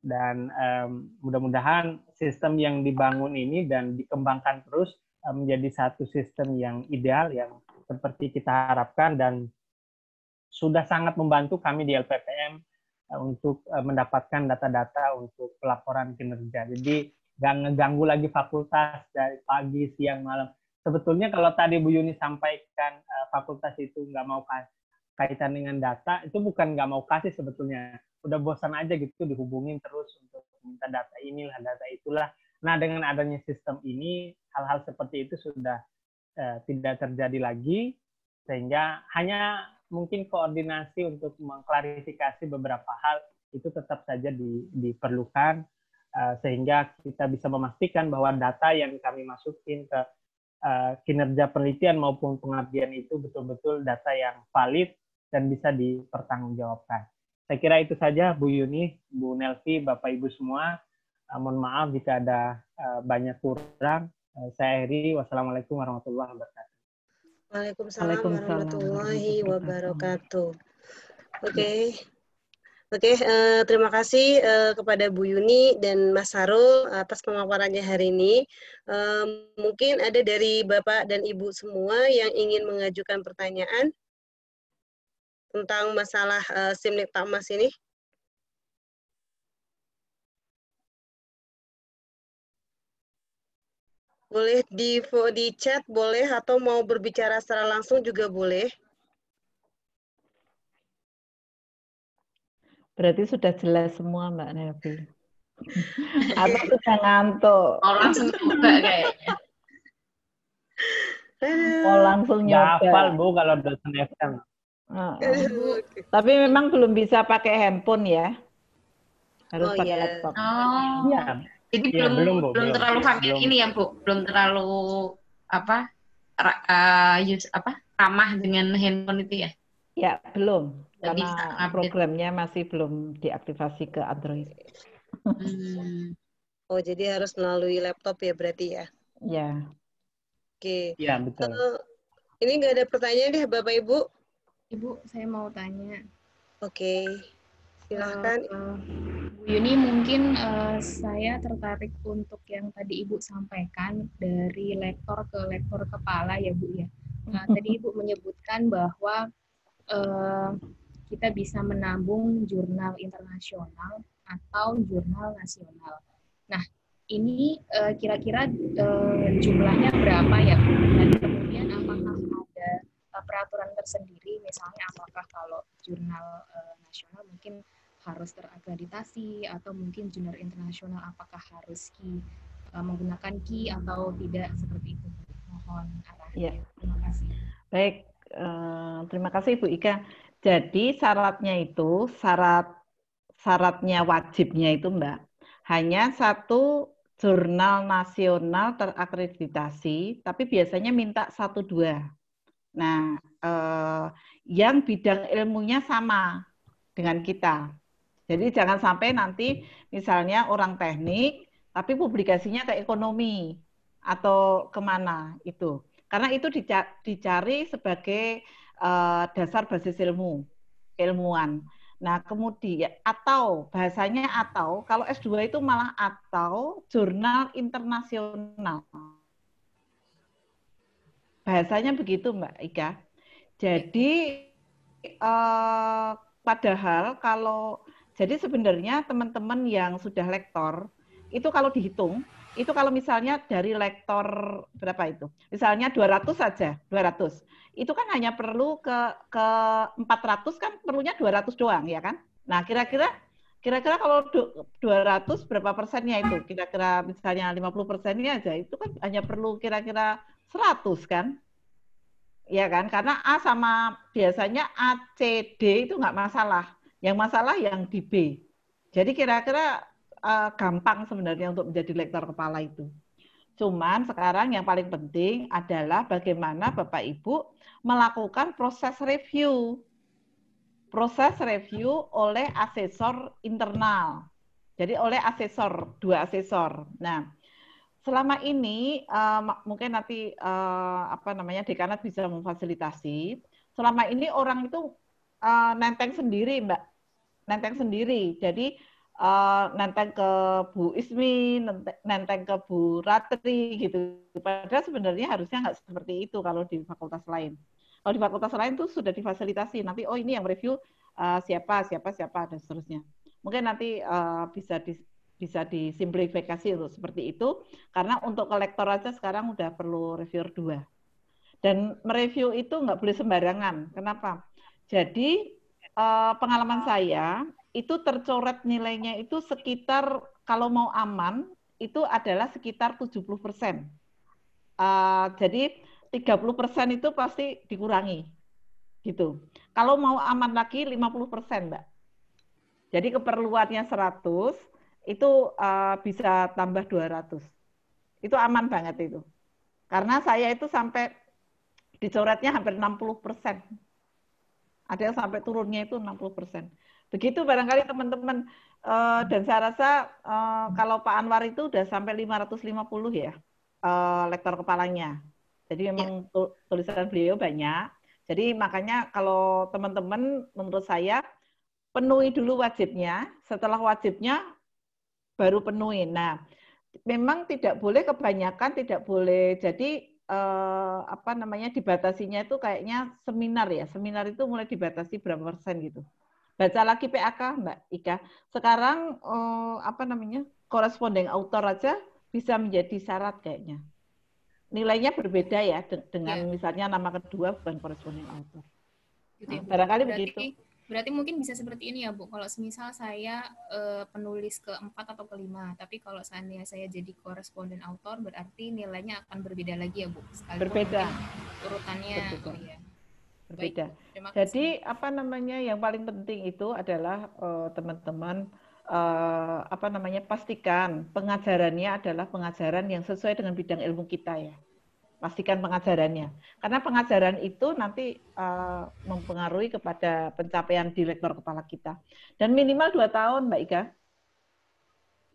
dan um, mudah-mudahan sistem yang dibangun ini dan dikembangkan terus eh, menjadi satu sistem yang ideal yang seperti kita harapkan dan sudah sangat membantu kami di LPPM untuk mendapatkan data-data untuk pelaporan kinerja. Jadi nggak ngeganggu lagi fakultas dari pagi, siang, malam sebetulnya kalau tadi Bu Yuni sampaikan uh, fakultas itu nggak mau kaitan dengan data itu bukan nggak mau kasih sebetulnya udah bosan aja gitu dihubungin terus untuk minta data inilah data itulah nah dengan adanya sistem ini hal-hal seperti itu sudah uh, tidak terjadi lagi sehingga hanya mungkin koordinasi untuk mengklarifikasi beberapa hal itu tetap saja di, diperlukan uh, sehingga kita bisa memastikan bahwa data yang kami masukin ke Eh, kinerja penelitian maupun pengabdian itu betul-betul data yang valid dan bisa dipertanggungjawabkan. Saya kira itu saja Bu Yuni, Bu Nelvi, Bapak Ibu semua. Eh, mohon maaf jika ada eh, banyak kurang. saya Heri, wassalamualaikum warahmatullahi wabarakatuh. Waalaikumsalam, Waalaikumsalam warahmatullahi wabarakatuh. Oke. Okay. Oke, eh, terima kasih eh, kepada Bu Yuni dan Mas Harul atas pemaparannya hari ini. Eh, mungkin ada dari Bapak dan Ibu semua yang ingin mengajukan pertanyaan tentang masalah eh, Simnik Tamas ini. Boleh di, di chat, boleh, atau mau berbicara secara langsung juga boleh. Berarti sudah jelas semua Mbak Nevi? Atau sudah ngantuk? Oh langsung nyoba kayaknya. Oh langsung nyoba. Ya, hafal Bu kalau dosen FM. Uh, uh. Tapi memang belum bisa pakai handphone ya. Harus oh, pakai yeah. laptop. Oh. Ya. Jadi ya, belum belum, Bu, belum terlalu familiar belum. ini ya Bu, belum terlalu apa uh, use apa ramah dengan handphone itu ya. Ya, belum. Gak karena bisa programnya masih belum diaktifasi ke Android. Hmm. Oh, jadi harus melalui laptop ya berarti ya? Ya. Oke. Okay. Ya, betul. Uh, ini nggak ada pertanyaan deh, Bapak Ibu? Ibu, saya mau tanya. Oke. Okay. Silahkan. Uh, uh, Bu Yuni, mungkin uh, saya tertarik untuk yang tadi Ibu sampaikan dari lektor ke lektor kepala ya Bu ya. Nah, tadi Ibu menyebutkan bahwa Eh, kita bisa menabung jurnal internasional atau jurnal nasional. Nah, ini uh, kira-kira uh, jumlahnya berapa ya, Dan kemudian apakah ada uh, peraturan tersendiri, misalnya apakah kalau jurnal uh, nasional mungkin harus terakreditasi atau mungkin jurnal internasional apakah harus ki menggunakan ki atau tidak seperti itu? Mohon arahnya. Ya. Terima kasih. Baik, Eh, terima kasih Bu Ika. Jadi syaratnya itu syarat syaratnya wajibnya itu Mbak hanya satu jurnal nasional terakreditasi, tapi biasanya minta satu dua. Nah, eh, yang bidang ilmunya sama dengan kita. Jadi jangan sampai nanti misalnya orang teknik, tapi publikasinya ke ekonomi atau kemana itu karena itu dicari sebagai eh, dasar basis ilmu ilmuwan. Nah, kemudian atau bahasanya atau kalau S2 itu malah atau jurnal internasional. Bahasanya begitu, Mbak Ika. Jadi eh, padahal kalau jadi sebenarnya teman-teman yang sudah lektor itu kalau dihitung itu kalau misalnya dari lektor berapa itu? Misalnya 200 saja, 200. Itu kan hanya perlu ke ke 400 kan perlunya 200 doang ya kan? Nah, kira-kira kira-kira kalau 200 berapa persennya itu? Kira-kira misalnya 50 persennya aja itu kan hanya perlu kira-kira 100 kan? Ya kan? Karena A sama biasanya A, C, D itu nggak masalah. Yang masalah yang di B. Jadi kira-kira uh, gampang sebenarnya untuk menjadi lektor kepala itu. Cuman sekarang yang paling penting adalah bagaimana Bapak Ibu melakukan proses review. Proses review oleh asesor internal. Jadi oleh asesor, dua asesor. Nah, selama ini uh, mungkin nanti uh, apa namanya dekanat bisa memfasilitasi. Selama ini orang itu uh, nenteng sendiri, Mbak. Nenteng sendiri. Jadi uh, nenteng ke Bu Ismi, nenteng, ke Bu Ratri gitu. Padahal sebenarnya harusnya nggak seperti itu kalau di fakultas lain. Kalau di fakultas lain tuh sudah difasilitasi. Nanti oh ini yang review uh, siapa siapa siapa dan seterusnya. Mungkin nanti uh, bisa di, bisa disimplifikasi untuk seperti itu karena untuk kolektor aja sekarang udah perlu reviewer dua dan mereview itu nggak boleh sembarangan kenapa jadi pengalaman saya itu tercoret nilainya itu sekitar kalau mau aman itu adalah sekitar 70%. Uh, eh, jadi 30% itu pasti dikurangi. Gitu. Kalau mau aman lagi 50%, Mbak. Jadi keperluannya 100 itu uh, bisa tambah 200. Itu aman banget itu. Karena saya itu sampai dicoretnya hampir 60 persen. Ada yang sampai turunnya itu 60 persen. Begitu barangkali teman-teman uh, dan saya rasa uh, kalau Pak Anwar itu udah sampai 550 ya uh, lektor kepalanya. Jadi ya. memang tulisan beliau banyak. Jadi makanya kalau teman-teman menurut saya penuhi dulu wajibnya, setelah wajibnya baru penuhi. Nah, memang tidak boleh kebanyakan, tidak boleh. Jadi eh, apa namanya dibatasinya itu kayaknya seminar ya. Seminar itu mulai dibatasi berapa persen gitu baca lagi PAK Mbak Ika. Sekarang eh, apa namanya koresponden autor aja bisa menjadi syarat kayaknya. Nilainya berbeda ya dengan ya. misalnya nama kedua bukan koresponden author. Gitu, nah, barangkali berarti, begitu. Berarti mungkin bisa seperti ini ya Bu. Kalau misal saya eh, penulis keempat atau kelima, tapi kalau seandainya saya jadi koresponden author berarti nilainya akan berbeda lagi ya Bu. Sekalipun berbeda. Urutannya. Betul. Oh, ya berbeda. Jadi apa namanya yang paling penting itu adalah eh, teman-teman uh, uh, apa namanya pastikan pengajarannya adalah pengajaran yang sesuai dengan bidang ilmu kita ya. Pastikan pengajarannya. Karena pengajaran itu nanti uh, mempengaruhi kepada pencapaian direktur kepala kita. Dan minimal dua tahun, Mbak Ika.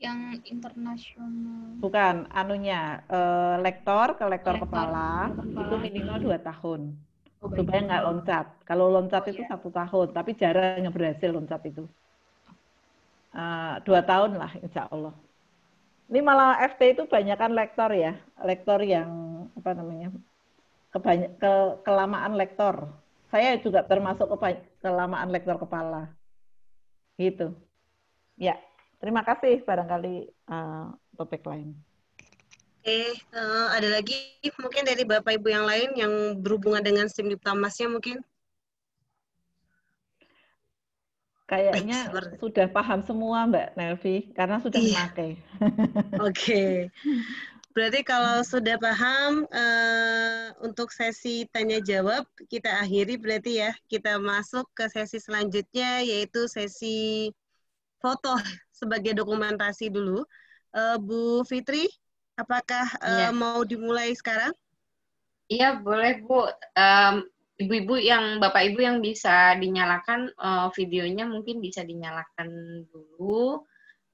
Yang internasional. Bukan, anunya uh, lektor ke lektor, lektor kepala, kepala itu minimal dua tahun oh, supaya nggak loncat. Kalau loncat oh, itu yeah. satu tahun, tapi jarang yang berhasil loncat itu. Uh, dua tahun lah, insya Allah. Ini malah FT itu banyakkan lektor ya, lektor yang apa namanya, kebanyak, ke, kelamaan lektor. Saya juga termasuk ke, kelamaan lektor kepala. Gitu. Ya, terima kasih barangkali uh, topik lain okay. uh, eh, eh, ada lagi mungkin dari Bapak Ibu yang lain yang berhubungan dengan SIM di mungkin? Kayaknya Baik, sudah paham semua Mbak Nelvi, karena sudah iya. memakai. Oke. Okay. Berarti kalau sudah paham uh, untuk sesi tanya jawab kita akhiri berarti ya. Kita masuk ke sesi selanjutnya yaitu sesi foto sebagai dokumentasi dulu. Uh, Bu Fitri, Apakah ya. uh, mau dimulai sekarang? Iya, boleh Bu. Um, ibu-ibu yang bapak ibu yang bisa dinyalakan uh, videonya mungkin bisa dinyalakan dulu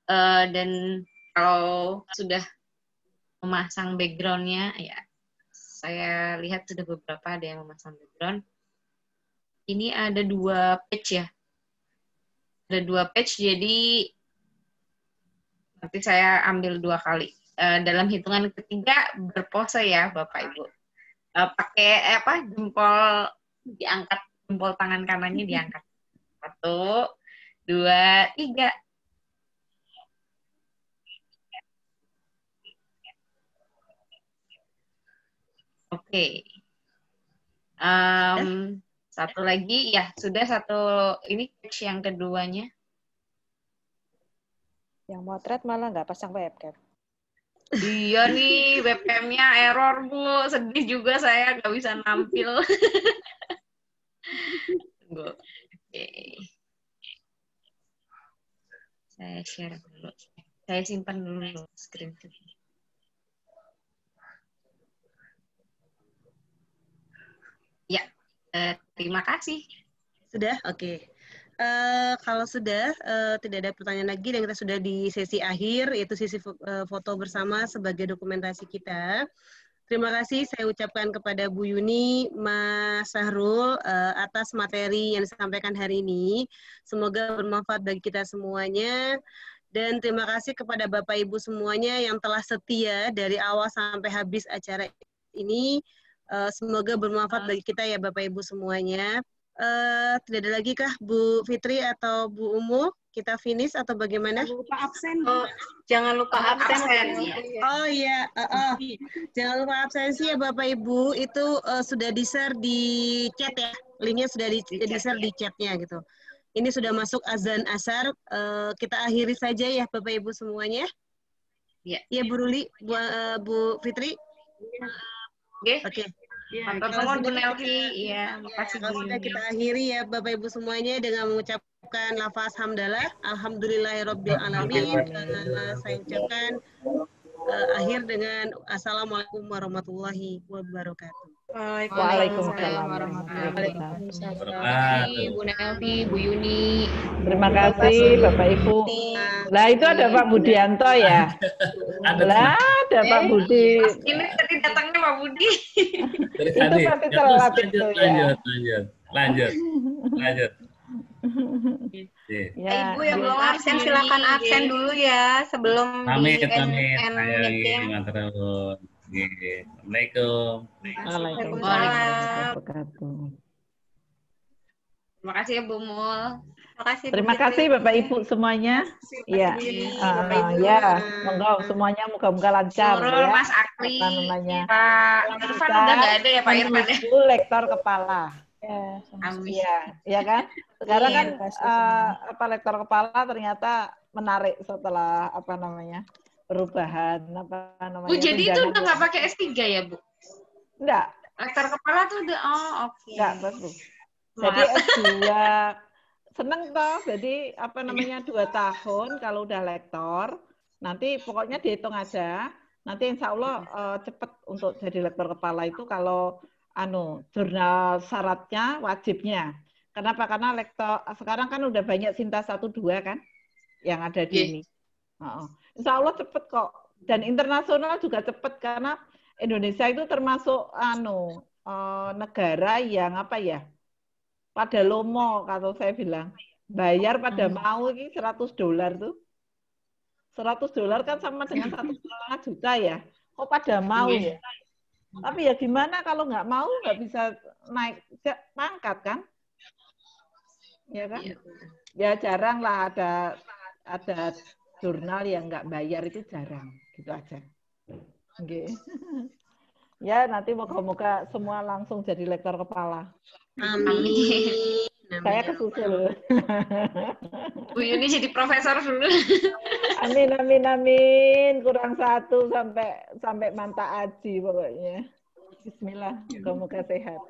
uh, dan kalau sudah memasang backgroundnya ya saya lihat sudah beberapa ada yang memasang background ini ada dua page ya ada dua page jadi nanti saya ambil dua kali Eh, dalam hitungan ketiga berpose ya Bapak Ibu. Uh, pakai eh, apa jempol diangkat jempol tangan kanannya diangkat. Satu, dua, tiga. Oke. Okay. Um, satu lagi, ya sudah satu ini yang keduanya. Yang motret malah nggak pasang webcam. Iya nih, webcamnya error bu, sedih juga saya nggak bisa nampil. Oke, saya share dulu, saya simpan dulu screenshot. Ya, eh, terima kasih. Sudah, oke. Okay. Eh, kalau sudah uh, tidak ada pertanyaan lagi dan kita sudah di sesi akhir yaitu sesi eh, foto bersama sebagai dokumentasi kita. Terima kasih saya ucapkan kepada Bu Yuni, Mas Sahrul uh, atas materi yang disampaikan hari ini. Semoga bermanfaat bagi kita semuanya. Dan terima kasih kepada Bapak Ibu semuanya yang telah setia dari awal sampai habis acara ini. Uh, semoga bermanfaat bagi kita ya Bapak Ibu semuanya. Uh, tidak ada lagi kah Bu Fitri atau Bu Umu? Kita finish atau bagaimana? Jangan lupa absen. Oh, jangan lupa oh, absen. absen. Ya. Oh iya, uh, uh. jangan lupa absensi ya Bapak Ibu. Itu uh, sudah di share di chat ya. Linknya sudah di, di share iya. di chatnya gitu. Ini sudah masuk azan asar. Uh, kita akhiri saja ya Bapak Ibu semuanya. Iya. Iya Bu Ruli, Bu, uh, Bu Fitri. Oke. Okay. Okay. Ya, Terima Nelvi. Iya, makasih. Ya, sudah kita akhiri ya Bapak Ibu semuanya dengan mengucapkan lafaz hamdalah. Alhamdulillahirabbil alamin. Iya, Saya ucapkan eh, akhir dengan assalamualaikum warahmatullahi wabarakatuh. Waalaikumsalam warahmatullahi wabarakatuh. Bu Nelvi, Bu Yuni. Terima kasih Bapak Ibu. Nah itu ada Pak Budianto ya. Ada. Lah ada Pak Budi. Eh, ini tadi datangnya Pak Budi. itu pasti telat itu ya. Lanjut, lanjut, lanjut, lanjut. Ya, Ibu yang belum absen silakan absen dulu ya sebelum N N Ayo, terlalu Assalamualaikum. Waalaikumsalam. Terima kasih Bu Mul. Terima kasih. Terima kasih Bapak Ibu semuanya. Iya. Uh, ya, monggo semuanya muka-muka lancar Surul, ya. Mas Akli. Pak iya. Irfan udah kan nggak ada ya Pak kan Irfan ya. Lektor kepala. Ya, Ya, ya kan? Sekarang iya, kan uh, apa lektor kepala ternyata menarik setelah apa namanya? perubahan apa namanya. Bu, jadi itu udah nggak pakai S3 ya, Bu? Enggak. Latar kepala tuh udah, oh oke. Okay. Enggak, Bu. Jadi S2, seneng toh, jadi apa namanya, dua tahun kalau udah lektor, nanti pokoknya dihitung aja, nanti insya Allah uh, eh, cepat untuk jadi lektor kepala itu kalau anu jurnal syaratnya wajibnya. Kenapa? Karena lektor sekarang kan udah banyak Sinta satu dua kan yang ada di yeah. ini. Oh, Insya Allah cepet kok. Dan internasional juga cepet karena Indonesia itu termasuk anu eh, negara yang apa ya? Pada lomo kalau saya bilang bayar pada hmm. mau ini 100 dolar tuh. 100 dolar kan sama dengan satu setengah juta ya. Kok pada mau iya. ya? Tapi ya gimana kalau nggak mau nggak bisa naik pangkat kan? Ya kan? Iya. Ya jarang lah ada ada jurnal yang nggak bayar itu jarang gitu aja. Oke. Okay. ya nanti moga-moga semua langsung jadi lektor kepala. Amin. Amin. Saya kesusul. Bu Yuni jadi profesor dulu. amin amin amin. Kurang satu sampai sampai mantap aji pokoknya. Bismillah, moga-moga sehat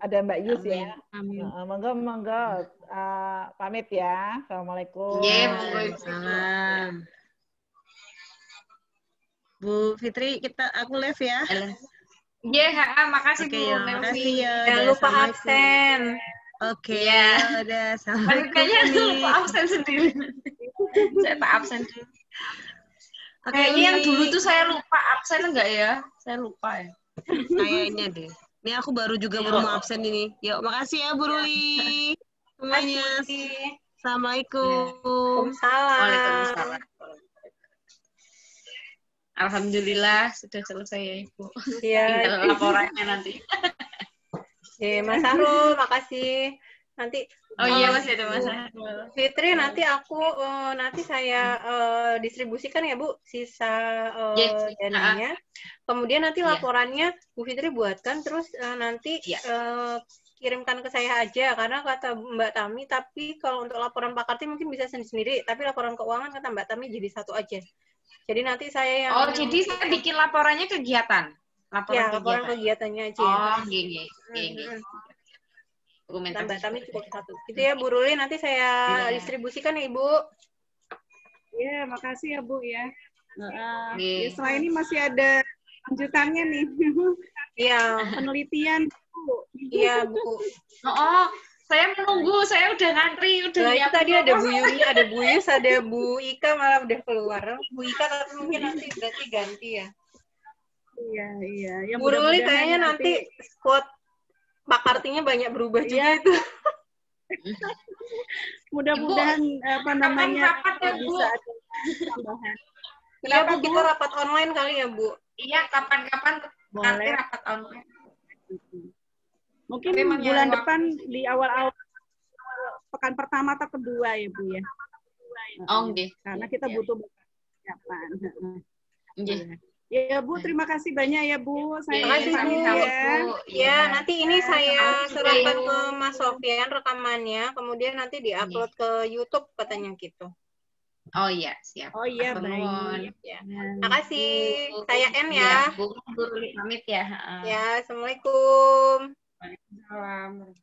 ada Mbak Yus ya. Amin. Uh, monggo monggo uh, pamit ya. Assalamualaikum. Iya, Waalaikumsalam. Bu Fitri, kita aku live ya. Iya, yeah, makasih okay, Bu ya, Melvi. Ya, Jangan lupa absen. Oke, okay, ya. Ada, udah sampai. Kayaknya lupa absen sendiri. saya tak absen dulu. Okay, Kayaknya yang dulu tuh saya lupa absen enggak ya? Saya lupa ya. Kayaknya deh. Ini aku baru juga iya. baru mau absen ini. Yuk, makasih ya Bu iya. Ruli. Semuanya. Assalamualaikum. Waalaikumsalam. Alhamdulillah sudah selesai ya Ibu. Iya. Tinggal laporannya nanti. Oke, Mas Arul, makasih nanti oh iya masih eh, ada masalah. Fitri nanti aku uh, nanti saya uh, distribusikan ya Bu sisa uh, yes, dananya kemudian nanti iya. laporannya Bu Fitri buatkan terus uh, nanti yeah. Iya. uh, kirimkan ke saya aja karena kata Mbak Tami tapi kalau untuk laporan Pak Karti mungkin bisa sendiri-sendiri tapi laporan keuangan kata Mbak Tami jadi satu aja jadi nanti saya yang oh jadi saya bikin laporannya kegiatan laporan ya, kegiatan. laporan kegiatannya aja ya, oh gini, gini. -hmm. Dokumentasi. Nah, Batami cuma satu. Gitu ya Bu Ruli, nanti saya yeah. distribusikan ya Ibu. ya yeah, makasih ya Bu ya. Uh, yeah. ya setelah ini masih ada lanjutannya nih. Iya. Yeah. Penelitian Bu. Iya Bu. Oh, saya menunggu, saya udah ngantri, udah nah, tadi ada Bu Yuni, ada Bu Yus, ada Bu Ika malah udah keluar. Bu Ika tapi mungkin nanti berarti ganti ya. Iya, iya. Yang Bu Ruli kayaknya nanti squad pak artinya banyak berubah juga iya. itu mudah-mudahan apa namanya rapat ya, bisa ada tambahan kenapa ya, kita rapat online kali ya bu iya kapan-kapan nanti rapat online mungkin Tapi bulan ya, depan di awal-awal pekan pertama atau kedua ya bu ya oh, okay. karena iya, kita iya. butuh persiapan yeah. Ya Bu, terima kasih banyak ya Bu. Saya terima kasih Bu. Ya. ya, nanti ini iya, saya serahkan ke Mas Sofian rekamannya, kemudian nanti diupload ke YouTube katanya gitu. Oh iya, siap. Oh iya, baik. Ya. Makasih. Saya N ya. ya Bu, pamit ya. Ya, Assalamualaikum. Waalaikumsalam.